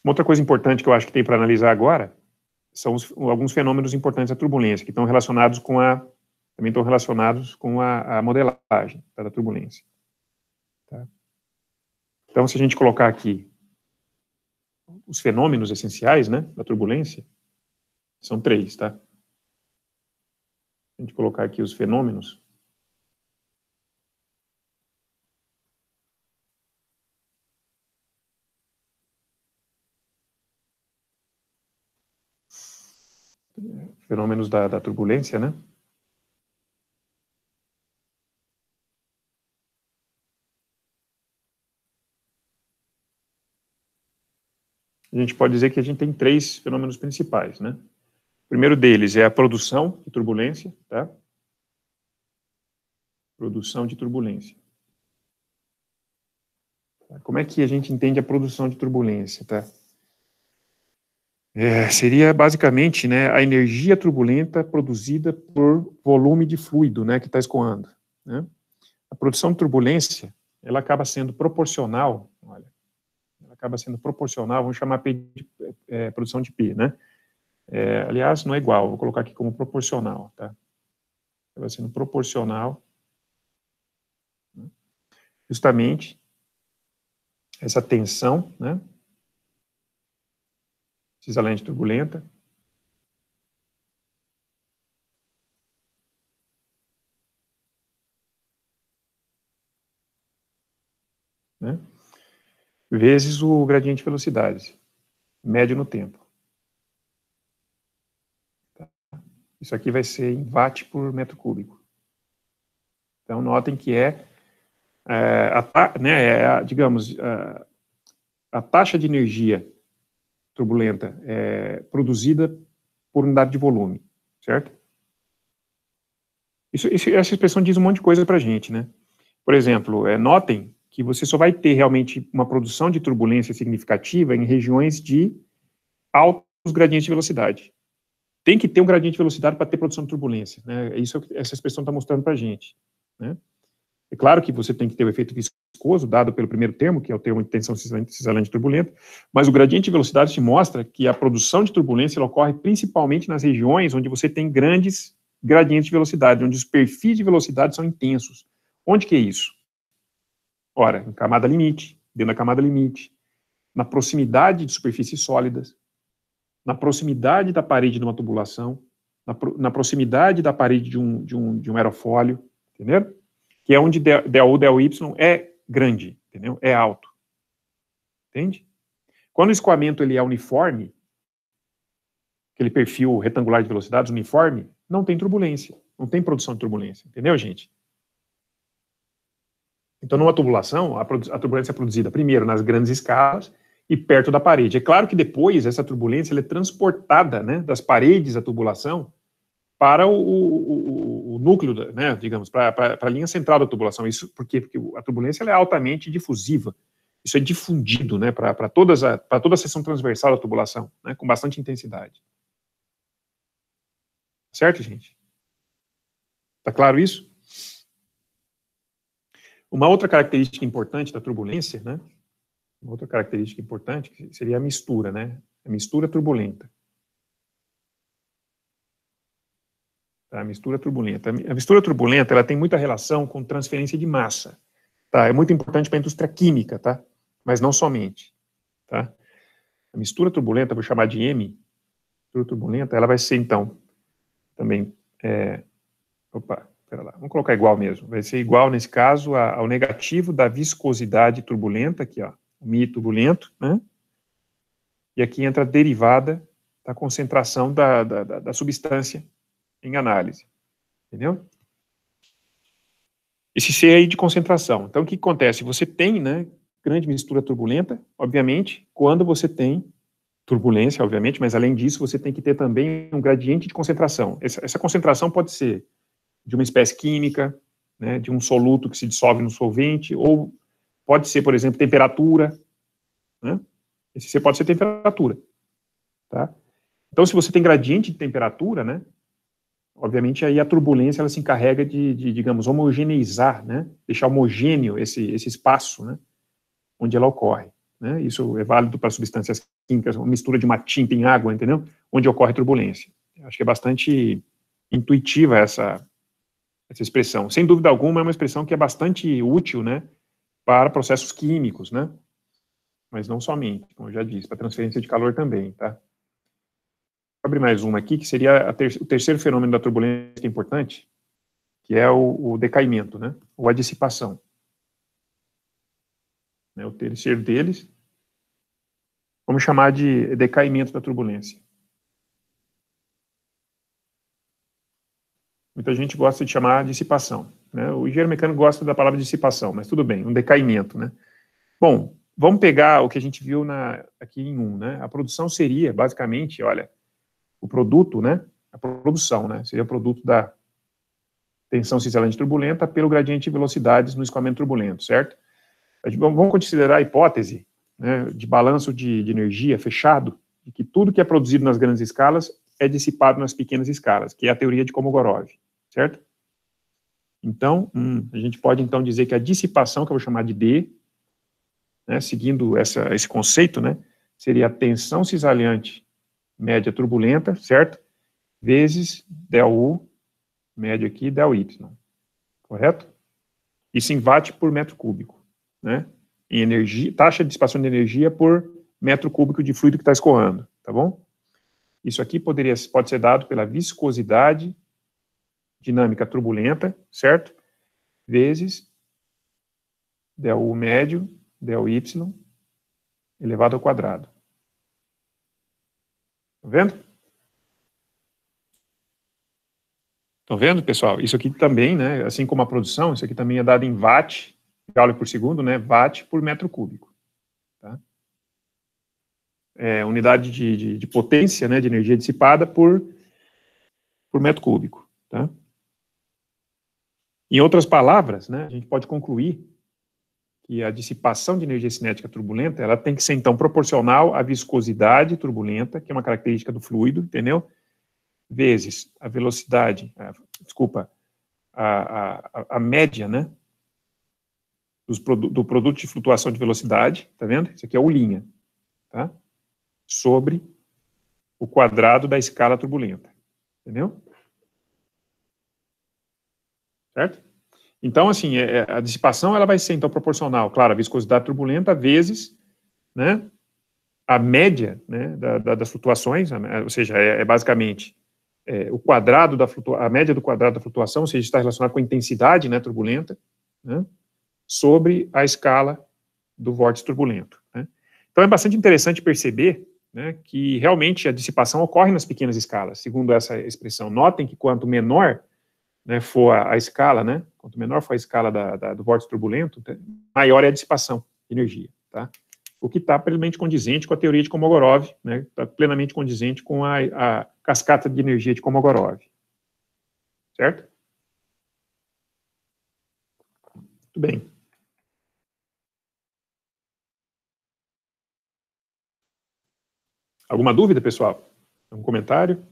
Uma outra coisa importante que eu acho que tem para analisar agora são os, alguns fenômenos importantes da turbulência, que estão relacionados com a. também estão relacionados com a, a modelagem tá, da turbulência. Tá? Então, se a gente colocar aqui os fenômenos essenciais né, da turbulência, são três, tá? A gente colocar aqui os fenômenos fenômenos da, da turbulência, né? A gente pode dizer que a gente tem três fenômenos principais, né? O primeiro deles é a produção de turbulência, tá? Produção de turbulência. Como é que a gente entende a produção de turbulência, tá? É, seria basicamente né, a energia turbulenta produzida por volume de fluido né, que está escoando. Né? A produção de turbulência ela acaba sendo proporcional, olha, ela acaba sendo proporcional, vamos chamar P de, é, produção de P, né? É, aliás, não é igual, vou colocar aqui como proporcional, tá? Acaba sendo proporcional, né? justamente essa tensão, né? Cisalente turbulenta. Né? Vezes o gradiente de velocidade, médio no tempo. Tá? Isso aqui vai ser em watt por metro cúbico. Então, notem que é, é, a, né, é a, digamos, a, é, a taxa de energia turbulenta é, produzida por unidade de volume, certo? Isso, isso, essa expressão diz um monte de coisa para a gente, né? Por exemplo, é, notem que você só vai ter realmente uma produção de turbulência significativa em regiões de altos gradientes de velocidade. Tem que ter um gradiente de velocidade para ter produção de turbulência, né? Isso é o que essa expressão está mostrando para a gente, né? É claro que você tem que ter o efeito viscoso, dado pelo primeiro termo, que é o termo de tensão cisalente turbulenta, mas o gradiente de velocidade te mostra que a produção de turbulência ocorre principalmente nas regiões onde você tem grandes gradientes de velocidade, onde os perfis de velocidade são intensos. Onde que é isso? Ora, em camada limite, dentro da camada limite, na proximidade de superfícies sólidas, na proximidade da parede de uma tubulação, na, pro, na proximidade da parede de um, de um, de um aerofólio, entendeu? que é onde del, del y é grande, entendeu? É alto. Entende? Quando o escoamento ele é uniforme, aquele perfil retangular de velocidades uniforme, não tem turbulência, não tem produção de turbulência, entendeu, gente? Então, numa tubulação, a, turbulência é produzida primeiro nas grandes escalas e perto da parede. É claro que depois essa turbulência é transportada né, das paredes da tubulação para o, o núcleo, né, digamos, para a linha central da tubulação. Isso por quê? Porque a turbulência é altamente difusiva. Isso é difundido né, para toda a seção transversal da tubulação, né, com bastante intensidade. Certo, gente? Está claro isso? Uma outra característica importante da turbulência, né? Uma outra característica importante seria a mistura, né? A mistura turbulenta. Tá? A mistura turbulenta. A mistura turbulenta ela tem muita relação com transferência de massa. Tá? É muito importante para a indústria química, tá? mas não somente. Tá? A mistura turbulenta, vou chamar de M, mistura turbulenta, ela vai ser, então, também... É, opa, pera lá, vamos colocar igual mesmo. Vai ser igual, nesse caso, ao negativo da viscosidade turbulenta, aqui, ó, o Mi turbulento, né? E aqui entra a derivada da concentração da, da, da, da substância em análise. Entendeu? Esse C aí de concentração. Então, o que acontece? Você tem, né, grande mistura turbulenta, obviamente, quando você tem turbulência, obviamente, mas além disso, você tem que ter também um gradiente de concentração. Essa, essa concentração pode ser de uma espécie química, né, de um soluto que se dissolve no solvente, ou pode ser, por exemplo, temperatura. Né? Esse C pode ser temperatura. Tá? Então, se você tem gradiente de temperatura, né, obviamente, aí a turbulência ela se encarrega de, de digamos, homogeneizar, né? deixar homogêneo esse, esse espaço né? onde ela ocorre. Né? Isso é válido para substâncias químicas, uma mistura de uma tinta em água, entendeu? Onde ocorre turbulência. Acho que é bastante intuitiva essa, essa expressão. Sem dúvida alguma, é uma expressão que é bastante útil né? para processos químicos, né? mas não somente, como eu já disse, para transferência de calor também. Tá? abre mais uma aqui, que seria ter, o terceiro fenômeno da turbulência que é importante, que é o, o decaimento, né, ou a dissipação. Né, o terceiro deles, vamos chamar de decaimento da turbulência. Muita gente gosta de chamar de dissipação. Né? O engenheiro mecânico gosta da palavra dissipação, mas tudo bem, um decaimento. Né? Bom, vamos pegar o que a gente viu na, aqui em um. Né? A produção seria, basicamente, olha, o produto, né, a produção, né, seria o produto da tensão cincelante turbulenta pelo gradiente de velocidades no escoamento turbulento, certo? Vamos considerar a hipótese né, de balanço de, de energia fechado, de que tudo que é produzido nas grandes escalas é dissipado nas pequenas escalas, que é a teoria de Kolmogorov, certo? Então, hum, a gente pode então dizer que a dissipação, que eu vou chamar de D, né, seguindo essa, esse conceito, né, seria a tensão cisalhante média turbulenta, certo? Vezes del U, médio aqui, del Y, correto? Isso em watt por metro cúbico, né? Em energia, taxa de dissipação de energia por metro cúbico de fluido que está escoando, tá bom? Isso aqui poderia, pode ser dado pela viscosidade dinâmica turbulenta, certo? Vezes del U médio, del Y elevado ao quadrado. Tá vendo? Estão tá vendo, pessoal? Isso aqui também, né, assim como a produção, isso aqui também é dado em watt, joule por segundo, né, watt por metro cúbico. Tá? É, unidade de, de, de, potência, né, de energia dissipada por, por metro cúbico. Tá? Em outras palavras, né, a gente pode concluir que a dissipação de energia cinética turbulenta, ela tem que ser, então, proporcional à viscosidade turbulenta, que é uma característica do fluido, entendeu? Vezes a velocidade, a, desculpa, a, a, a média, né? do produto de flutuação de velocidade, tá vendo? Isso aqui é o linha, tá? Sobre o quadrado da escala turbulenta, entendeu? Certo? Então, assim, é, é, a dissipação ela vai ser, então, proporcional, claro, a viscosidade turbulenta vezes, né, a média, né, da, da, das flutuações, né, ou seja, é, é basicamente é, o quadrado da a média do quadrado da flutuação, ou seja, está relacionado com a intensidade, né, turbulenta, né, sobre a escala do vórtice turbulento. Né. Então, é bastante interessante perceber né, que realmente a dissipação ocorre nas pequenas escalas, segundo essa expressão. Notem que quanto menor né, for a, a escala, né, Quanto menor for a escala da, da, do vórtice turbulento, né, maior é a dissipação de energia, tá? O que está plenamente condizente com a teoria de Kolmogorov, né? Está plenamente condizente com a, a cascata de energia de Kolmogorov, certo? Muito bem. Alguma dúvida, pessoal? Um comentário?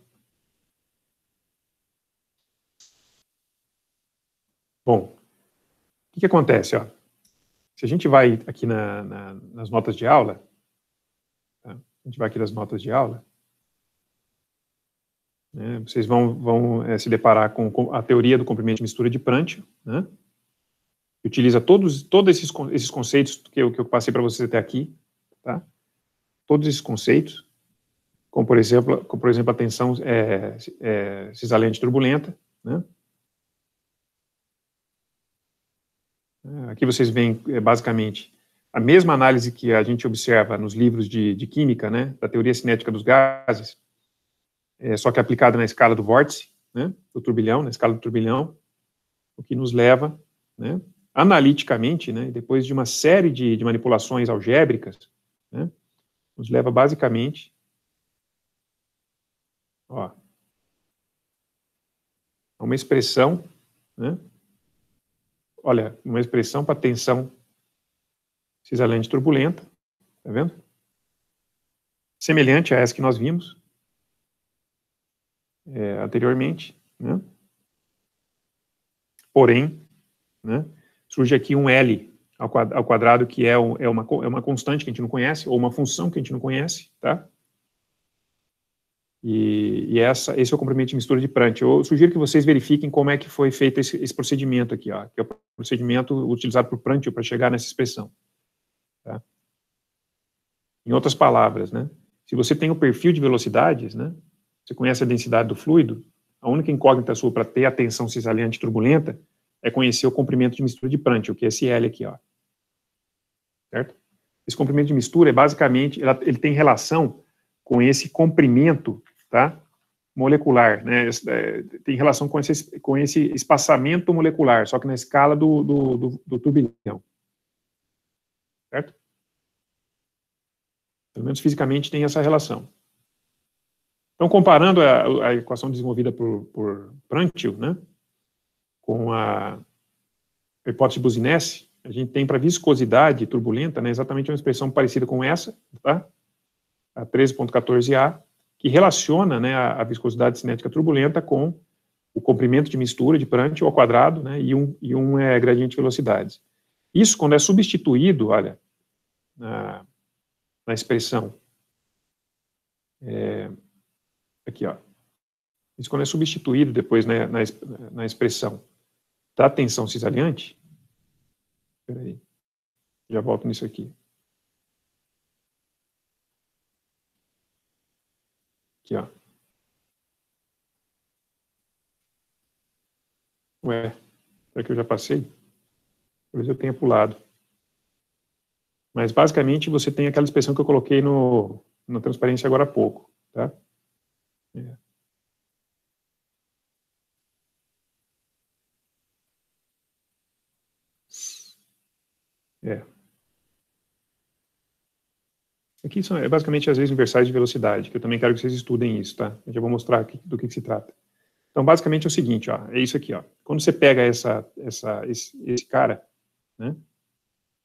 Bom, o que, que acontece? Ó? Se a gente vai aqui na, na, nas notas de aula, tá? a gente vai aqui nas notas de aula, né? vocês vão, vão é, se deparar com, a teoria do comprimento de mistura de Prandtl, né? que utiliza todos, todos esses, esses conceitos que eu, que eu passei para vocês até aqui, tá? todos esses conceitos, como por exemplo, como, por exemplo a tensão é, eh, é, eh, cisalente turbulenta, né? Ah, aqui vocês veem eh, basicamente a mesma análise que a gente observa nos livros de, de química, né, da teoria cinética dos gases, é, só que aplicada na escala do vórtice, né, do turbilhão, na escala do turbilhão, o que nos leva, né, analiticamente, né, depois de uma série de, de manipulações algébricas, né, nos leva basicamente ó, a uma expressão, né, olha, uma expressão para tensão cisalente turbulenta, tá vendo? Semelhante a essa que nós vimos é, anteriormente, né? Porém, né, surge aqui um L ao quadrado que é, um, é, uma, é uma constante que a gente não conhece, ou uma função que a gente não conhece, tá? E, e essa, esse é o comprimento de mistura de Prandtl. Eu sugiro que vocês verifiquem como é que foi feito esse, esse procedimento aqui, ó, que é o procedimento utilizado por Prandtl para chegar nessa expressão. Tá? Em outras palavras, né, se você tem o um perfil de velocidades, né, você conhece a densidade do fluido, a única incógnita sua para ter a tensão cisaliente turbulenta é conhecer o comprimento de mistura de Prandtl, que é esse L aqui. Ó. Certo? Esse comprimento de mistura é basicamente, ele tem relação com esse comprimento tá? molecular, né? É, tem relação com esse, com esse espaçamento molecular, só que na escala do, do, do, do turbilhão. Certo? Pelo menos fisicamente tem essa relação. Então, comparando a, a equação desenvolvida por, por né, com a hipótese Business, a gente tem para viscosidade turbulenta, né, exatamente uma expressão parecida com essa, tá? A 13.14a, que relaciona né, a, viscosidade cinética turbulenta com o comprimento de mistura de Prandtl ao quadrado né, e um, e um é, gradiente de velocidades. Isso, quando é substituído, olha, na, na expressão, é, aqui, ó, isso quando é substituído depois né, na, na expressão da tensão cisalhante, peraí, já volto nisso aqui, Aqui, ó. Ué, será que eu já passei? Talvez eu tenha pulado. Mas, basicamente, você tem aquela expressão que eu coloquei no, na transparência agora há pouco, tá? É. É. Aqui são é basicamente as leis universais de velocidade, que eu também quero que vocês estudem isso, tá? Eu já vou mostrar aqui do que, que se trata. Então, basicamente é o seguinte, ó, é isso aqui, ó. Quando você pega essa, essa, esse, esse cara, né,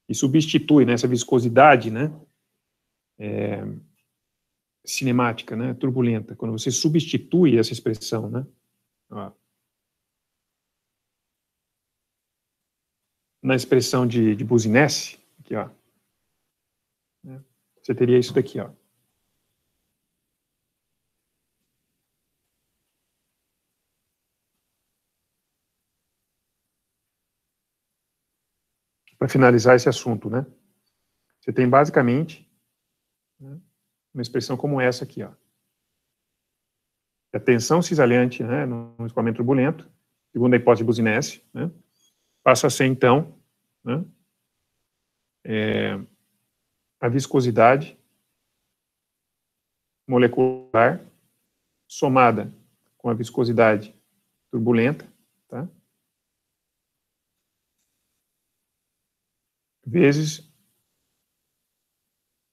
e substitui né, viscosidade, né, é, cinemática, né, turbulenta, quando você substitui essa expressão, né, ó, na expressão de, de Buzinesse, aqui, ó, você teria isso daqui, ó. Para finalizar esse assunto, né? Você tem basicamente né, uma expressão como essa aqui, ó. A tensão cisalhante né, no escoamento turbulento, segundo a hipótese de Buzinese, né, passa a ser, então, né, é, a viscosidade molecular somada com a viscosidade turbulenta, tá? vezes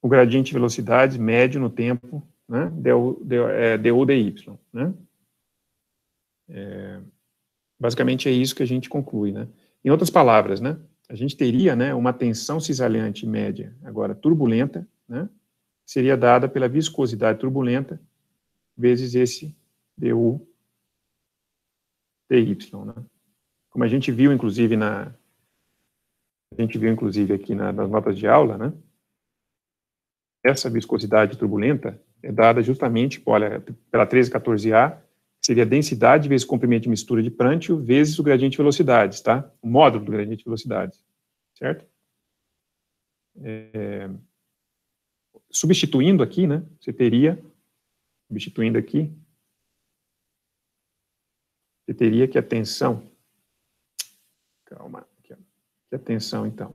o gradiente de velocidade médio no tempo, né, DU, DU, é, DU DY. Né? É, basicamente é isso que a gente conclui. Né? Em outras palavras, né, a gente teria né, uma tensão cisalhante média, agora turbulenta, né, seria dada pela viscosidade turbulenta vezes esse du dy. Né? Como a gente viu, inclusive, na, a gente viu, inclusive, aqui na, nas notas de aula, né, essa viscosidade turbulenta é dada justamente olha, pela 1314A seria densidade vezes comprimento de mistura de Prandtl vezes o gradiente de velocidades, tá? O módulo do gradiente de velocidades, certo? É, substituindo aqui, né, você teria, substituindo aqui, você teria que a tensão, calma, que a tensão, então,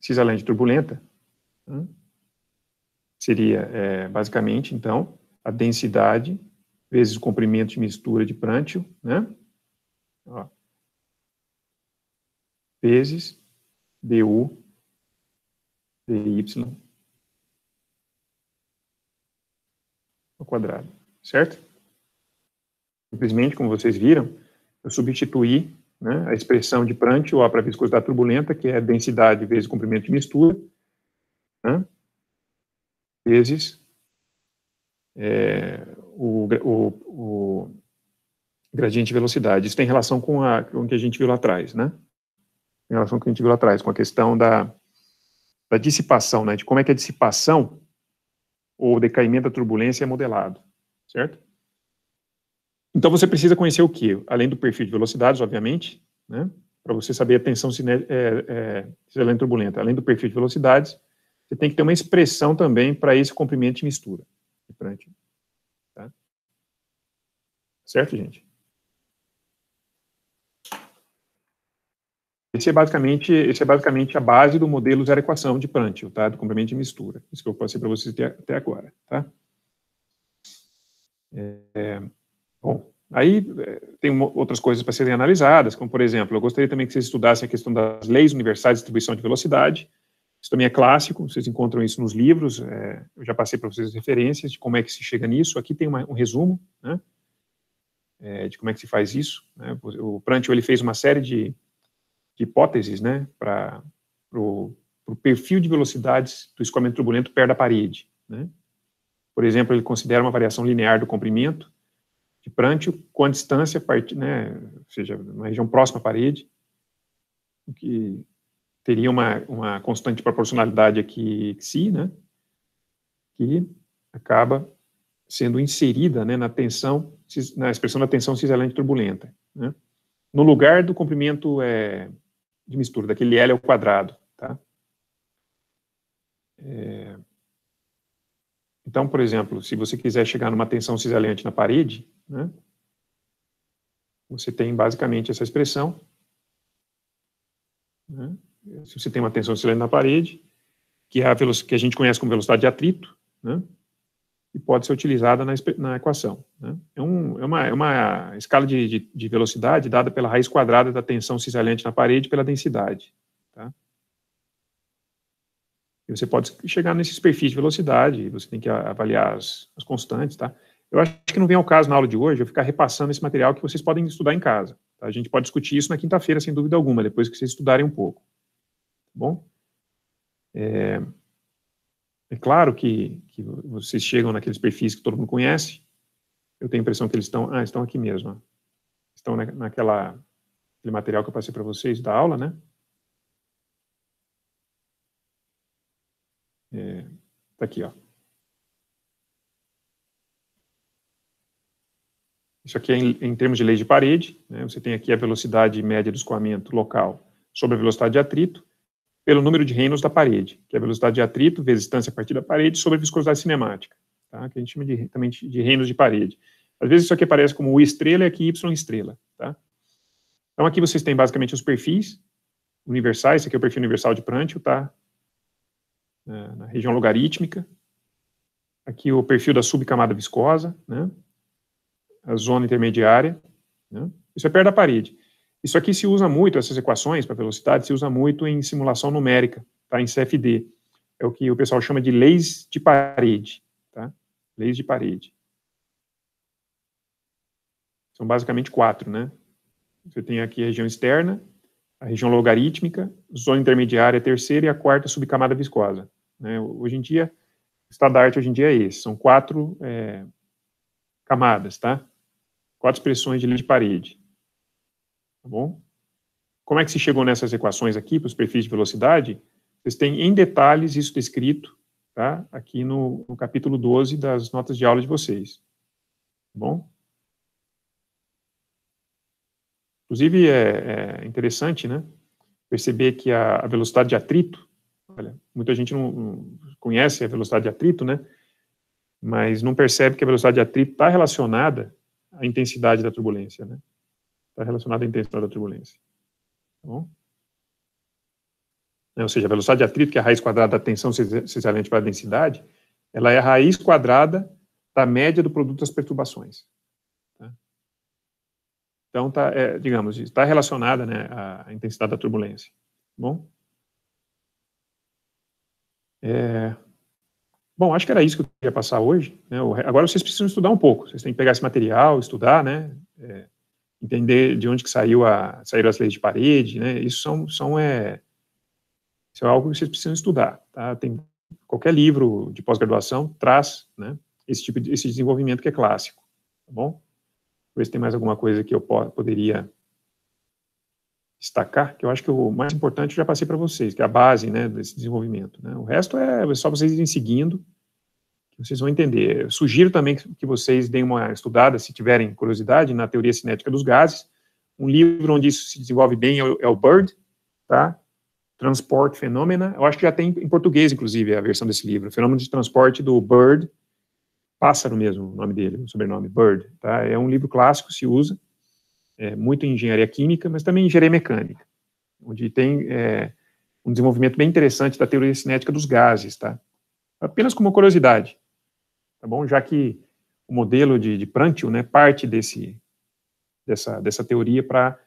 cisalente turbulenta, hum, seria, é, basicamente, então, a densidade vezes o comprimento de mistura de prântio, né? Ó. Vezes du dy ao quadrado, certo? Simplesmente, como vocês viram, eu substituí né, a expressão de Prandtl para a viscosidade turbulenta, que é densidade vezes comprimento de mistura, né, vezes é, o, o, o, gradiente de velocidade. Isso tem relação com, a, com o que a gente viu lá atrás, né? Em relação com o que a gente viu lá atrás, com a questão da, da dissipação, né? De como é que a dissipação ou decaimento da turbulência é modelado, certo? Então você precisa conhecer o que? Além do perfil de velocidades, obviamente, né? Para você saber a tensão cinética é, é, turbulenta. Além do perfil de velocidades, você tem que ter uma expressão também para esse comprimento de mistura de prântio. Tá? Certo, gente? Esse é, basicamente, esse é basicamente a base do modelo zero equação de Prandtl, tá? do complemento de mistura. Isso que eu passei para vocês até, até agora. Tá? É, é bom, aí é, tem uma, outras coisas para serem analisadas, como, por exemplo, eu gostaria também que vocês estudassem a questão das leis universais de distribuição de velocidade, isso também é clássico, vocês encontram isso nos livros, é, eu já passei para vocês as referências de como é que se chega nisso. Aqui tem uma, um resumo né, é, de como é que se faz isso. Né. O Prantio ele fez uma série de, de hipóteses né, para o perfil de velocidades do escoamento turbulento perto da parede. Né. Por exemplo, ele considera uma variação linear do comprimento de Prantio com a distância, part, né, ou seja, na região próxima à parede, o que teria uma, uma constante de proporcionalidade aqui, xi, né, que acaba sendo inserida né, na tensão, na expressão da tensão cisalente turbulenta, né, no lugar do comprimento é, de mistura, daquele L ao quadrado, tá? É, então, por exemplo, se você quiser chegar numa tensão cisalente na parede, né, você tem basicamente essa expressão, né, se você tem uma tensão oscilante na parede, que é a que a gente conhece como velocidade de atrito, né? e pode ser utilizada na, na equação. Né? É, um, é, uma, é, uma, escala de, de, de, velocidade dada pela raiz quadrada da tensão cisalhante na parede pela densidade. Tá? E você pode chegar nesses perfis de velocidade, você tem que avaliar as, as, constantes. Tá? Eu acho que não vem ao caso na aula de hoje eu ficar repassando esse material que vocês podem estudar em casa. Tá? A gente pode discutir isso na quinta-feira, sem dúvida alguma, depois que vocês estudarem um pouco bom? É, é claro que, que, vocês chegam naqueles perfis que todo mundo conhece. Eu tenho a impressão que eles estão, ah, estão aqui mesmo. Estão na, naquela material que eu passei para vocês da aula, né? É, tá aqui, ó. Isso aqui é em, em, termos de lei de parede. Né? Você tem aqui a velocidade média do escoamento local sobre a velocidade de atrito pelo número de Reynolds da parede, que é a velocidade de atrito vezes distância a partir da parede sobre a viscosidade cinemática, tá? que a gente chama de, também de Reynolds de parede. Às vezes isso aqui aparece como U estrela e aqui Y estrela. Tá? Então aqui vocês têm basicamente os perfis universais, esse aqui é o perfil universal de Prandtl, tá? Na, na região logarítmica. Aqui o perfil da subcamada viscosa, né? A zona intermediária, né? Isso é perto da parede. Isso aqui se usa muito, essas equações para velocidade, se usa muito em simulação numérica, tá? em CFD. É o que o pessoal chama de leis de parede. Tá? Leis de parede. São basicamente quatro, né? Você tem aqui a região externa, a região logarítmica, zona intermediária terceira e a quarta subcamada viscosa. Né? Hoje em dia, o estado da arte hoje em dia é esse, são quatro é, camadas, tá? Quatro expressões de lei de parede. Tá bom? Como é que se chegou nessas equações aqui para os perfis de velocidade? Vocês têm em detalhes isso descrito tá? aqui no, no capítulo 12 das notas de aula de vocês. Tá bom? Inclusive, é, é interessante né, perceber que a, a, velocidade de atrito, olha, muita gente não, não conhece a velocidade de atrito, né? mas não percebe que a velocidade de atrito está relacionada à intensidade da turbulência. Né? está relacionada à intensidade da turbulência. Tá bom? Né, ou seja, a velocidade de atrito, que é a raiz quadrada da tensão cisalente para a densidade, ela é a raiz quadrada da média do produto das perturbações. Tá? Então, tá, é, digamos, está relacionada né, à intensidade da turbulência. Tá bom? É... Bom, acho que era isso que eu queria passar hoje. Né? Agora vocês precisam estudar um pouco. Vocês têm que pegar esse material, estudar, né? É entender de onde que saiu a, saíram as leis de parede, né? Isso são, são é, isso é algo que vocês precisam estudar, tá? Tem qualquer livro de pós-graduação traz, né? Esse tipo de, esse desenvolvimento que é clássico, tá bom? Ver se tem mais alguma coisa que eu po poderia destacar, que eu acho que o mais importante eu já passei para vocês, que é a base, né, desse desenvolvimento, né? O resto é só vocês irem seguindo, vocês vão entender. Eu sugiro também que vocês deem uma estudada, se tiverem curiosidade, na teoria cinética dos gases. Um livro onde isso se desenvolve bem é o é Bird, tá? Transport Fenômena. Eu acho que já tem em português, inclusive, a versão desse livro. Fenômeno de Transporte do Bird, pássaro mesmo, o nome dele, o sobrenome, Bird. Tá? É um livro clássico, se usa, é, muito em engenharia química, mas também em engenharia mecânica, onde tem é, um desenvolvimento bem interessante da teoria cinética dos gases. Tá? Apenas como curiosidade tá bom? Já que o modelo de, de né, parte desse, dessa, dessa teoria para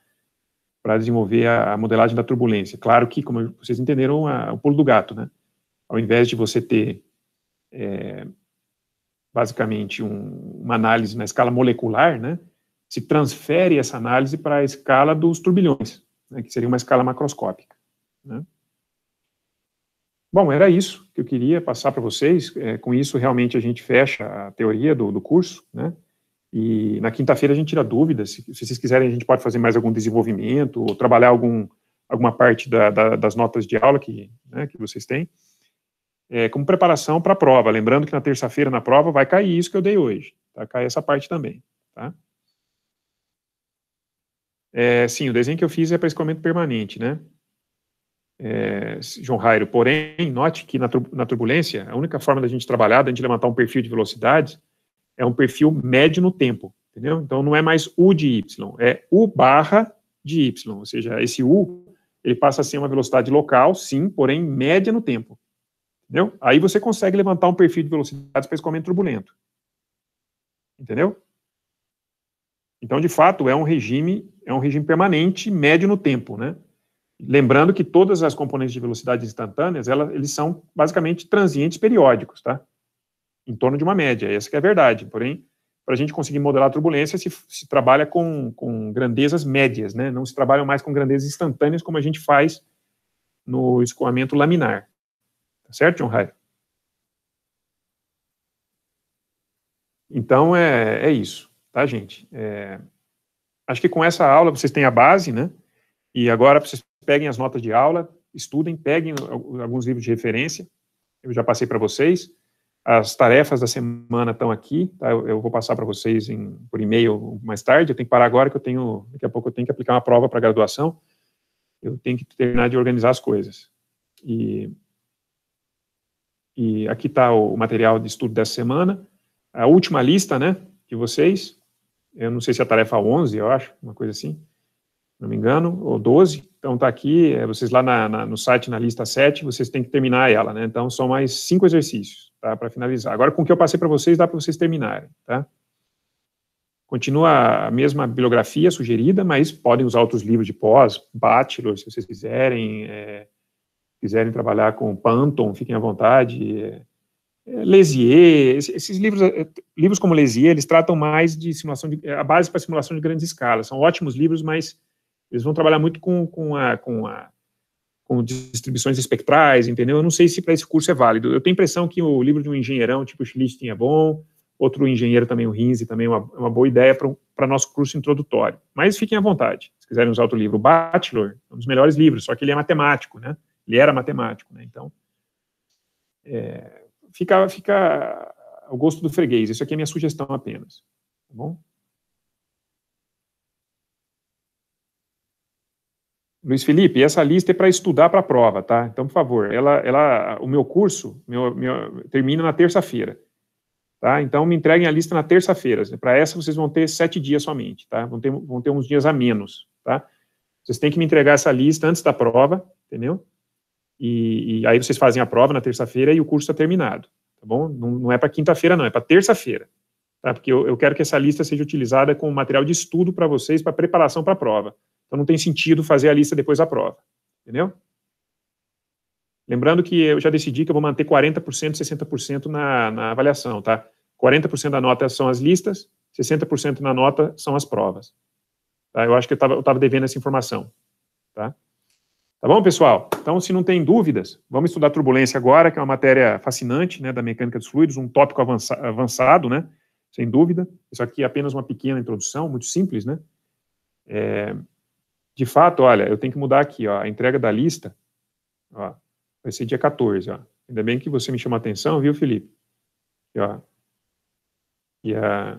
para desenvolver a, a, modelagem da turbulência. Claro que, como vocês entenderam, a, o pulo do gato, né? Ao invés de você ter é, basicamente um, uma análise na escala molecular, né? Se transfere essa análise para a escala dos turbilhões, né, que seria uma escala macroscópica. Né? Bom, era isso que eu queria passar para vocês. É, com isso, realmente, a gente fecha a teoria do, do curso, né? E na quinta-feira a gente tira dúvidas. Se, se, vocês quiserem, a gente pode fazer mais algum desenvolvimento ou trabalhar algum, alguma parte da, da, das notas de aula que, né, que vocês têm, é, como preparação para a prova. Lembrando que na terça-feira, na prova, vai cair isso que eu dei hoje. Tá? Cai essa parte também, tá? É, sim, o desenho que eu fiz é para escoamento permanente, né? é, John Rairo. Porém, note que na, na, turbulência, a única forma da gente trabalhar, da gente levantar um perfil de velocidade, é um perfil médio no tempo, entendeu? Então, não é mais U de Y, é U barra de Y, ou seja, esse U, ele passa a ser uma velocidade local, sim, porém média no tempo, entendeu? Aí você consegue levantar um perfil de velocidades para escoamento turbulento, entendeu? Então, de fato, é um regime, é um regime permanente, médio no tempo, né? Lembrando que todas as componentes de velocidade instantâneas, elas eles são basicamente transientes periódicos, tá? Em torno de uma média, essa que é a verdade. Porém, para a gente conseguir modelar a turbulência, se, se trabalha com, com, grandezas médias, né? Não se trabalha mais com grandezas instantâneas como a gente faz no escoamento laminar. Tá certo, John Raio? Então, é, é isso, tá, gente? É, acho que com essa aula vocês têm a base, né? E agora, para vocês peguem as notas de aula, estudem, peguem alguns livros de referência, eu já passei para vocês. As tarefas da semana estão aqui, tá? eu vou passar para vocês em, por e-mail mais tarde. Eu tenho que parar agora, que eu tenho, daqui a pouco eu tenho que aplicar uma prova para graduação. Eu tenho que terminar de organizar as coisas. E, e aqui está o material de estudo dessa semana. A última lista, né, de vocês. Eu não sei se é a tarefa 11, eu acho, uma coisa assim, não me engano, ou 12. Então, está aqui, é, vocês lá na, na, no site, na lista 7, vocês têm que terminar ela, né? Então, são mais cinco exercícios, tá? Para finalizar. Agora, com o que eu passei para vocês, dá para vocês terminarem, tá? Continua a mesma bibliografia sugerida, mas podem usar outros livros de pós, Bachelor, se vocês quiserem, é, quiserem trabalhar com Panton, fiquem à vontade. é, é Lesier, esses livros, é, livros como Lesier, eles tratam mais de simulação, de, a base para simulação de grandes escalas. São ótimos livros, mas eles vão trabalhar muito com, com, a, com, a, com distribuições espectrais, entendeu? Eu não sei se para esse curso é válido. Eu tenho a impressão que o livro de um engenheirão, tipo Schlichting, é bom, outro engenheiro também, o Rinzi, também é uma, uma, boa ideia para nosso curso introdutório. Mas fiquem à vontade, se quiserem usar outro livro. O Bachelor, um dos melhores livros, só que ele é matemático, né? Ele era matemático, né? Então, é, fica, fica ao gosto do freguês. Isso aqui é minha sugestão apenas, tá bom? Luiz Felipe, essa lista é para estudar para a prova, tá? Então, por favor, ela, ela, o meu curso meu, meu, termina na terça-feira, tá? Então, me entreguem a lista na terça-feira. Para essa, vocês vão ter sete dias somente, tá? Vão ter, vão ter uns dias a menos, tá? Vocês têm que me entregar essa lista antes da prova, entendeu? E, e aí vocês fazem a prova na terça-feira e o curso está terminado, tá bom? Não, não é para quinta-feira, não, é para terça-feira, tá? Porque eu, eu quero que essa lista seja utilizada como material de estudo para vocês, para preparação para a prova. Então não tem sentido fazer a lista depois da prova, entendeu? Lembrando que eu já decidi que eu vou manter 40% e 60% na, na avaliação, tá? 40% da nota são as listas, 60% na nota são as provas. Tá? Eu acho que eu estava devendo essa informação, tá? Tá bom, pessoal? Então, se não tem dúvidas, vamos estudar turbulência agora, que é uma matéria fascinante, né, da mecânica dos fluidos, um tópico avança, avançado, né, sem dúvida. Isso aqui é apenas uma pequena introdução, muito simples, né? É, de fato, olha, eu tenho que mudar aqui, ó, a entrega da lista, ó, vai ser dia 14, ó. Ainda bem que você me chamou a atenção, viu, Felipe? E, ó, e a,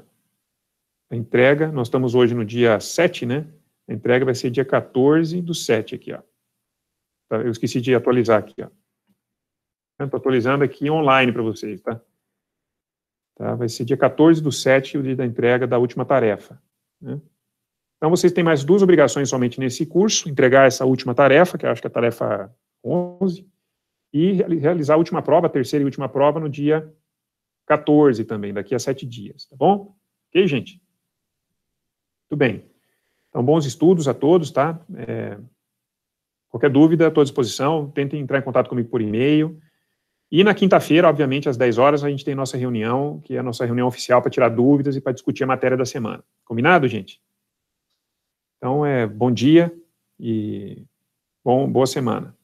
a, entrega, nós estamos hoje no dia 7, né? A entrega vai ser dia 14 do 7 aqui, ó. Tá, eu esqueci de atualizar aqui, ó. Estou atualizando aqui online para vocês, tá? tá? Vai ser dia 14 do 7, o dia da entrega da última tarefa, né? Então, vocês têm mais duas obrigações somente nesse curso: entregar essa última tarefa, que eu acho que é a tarefa 11, e realizar a última prova, a terceira e última prova, no dia 14 também, daqui a sete dias, tá bom? Ok, gente? Tudo bem. Então, bons estudos a todos, tá? É, qualquer dúvida, estou à disposição. Tentem entrar em contato comigo por e-mail. E na quinta-feira, obviamente, às 10 horas, a gente tem nossa reunião, que é a nossa reunião oficial para tirar dúvidas e para discutir a matéria da semana. Combinado, gente? Então, é bom dia e bom, boa semana.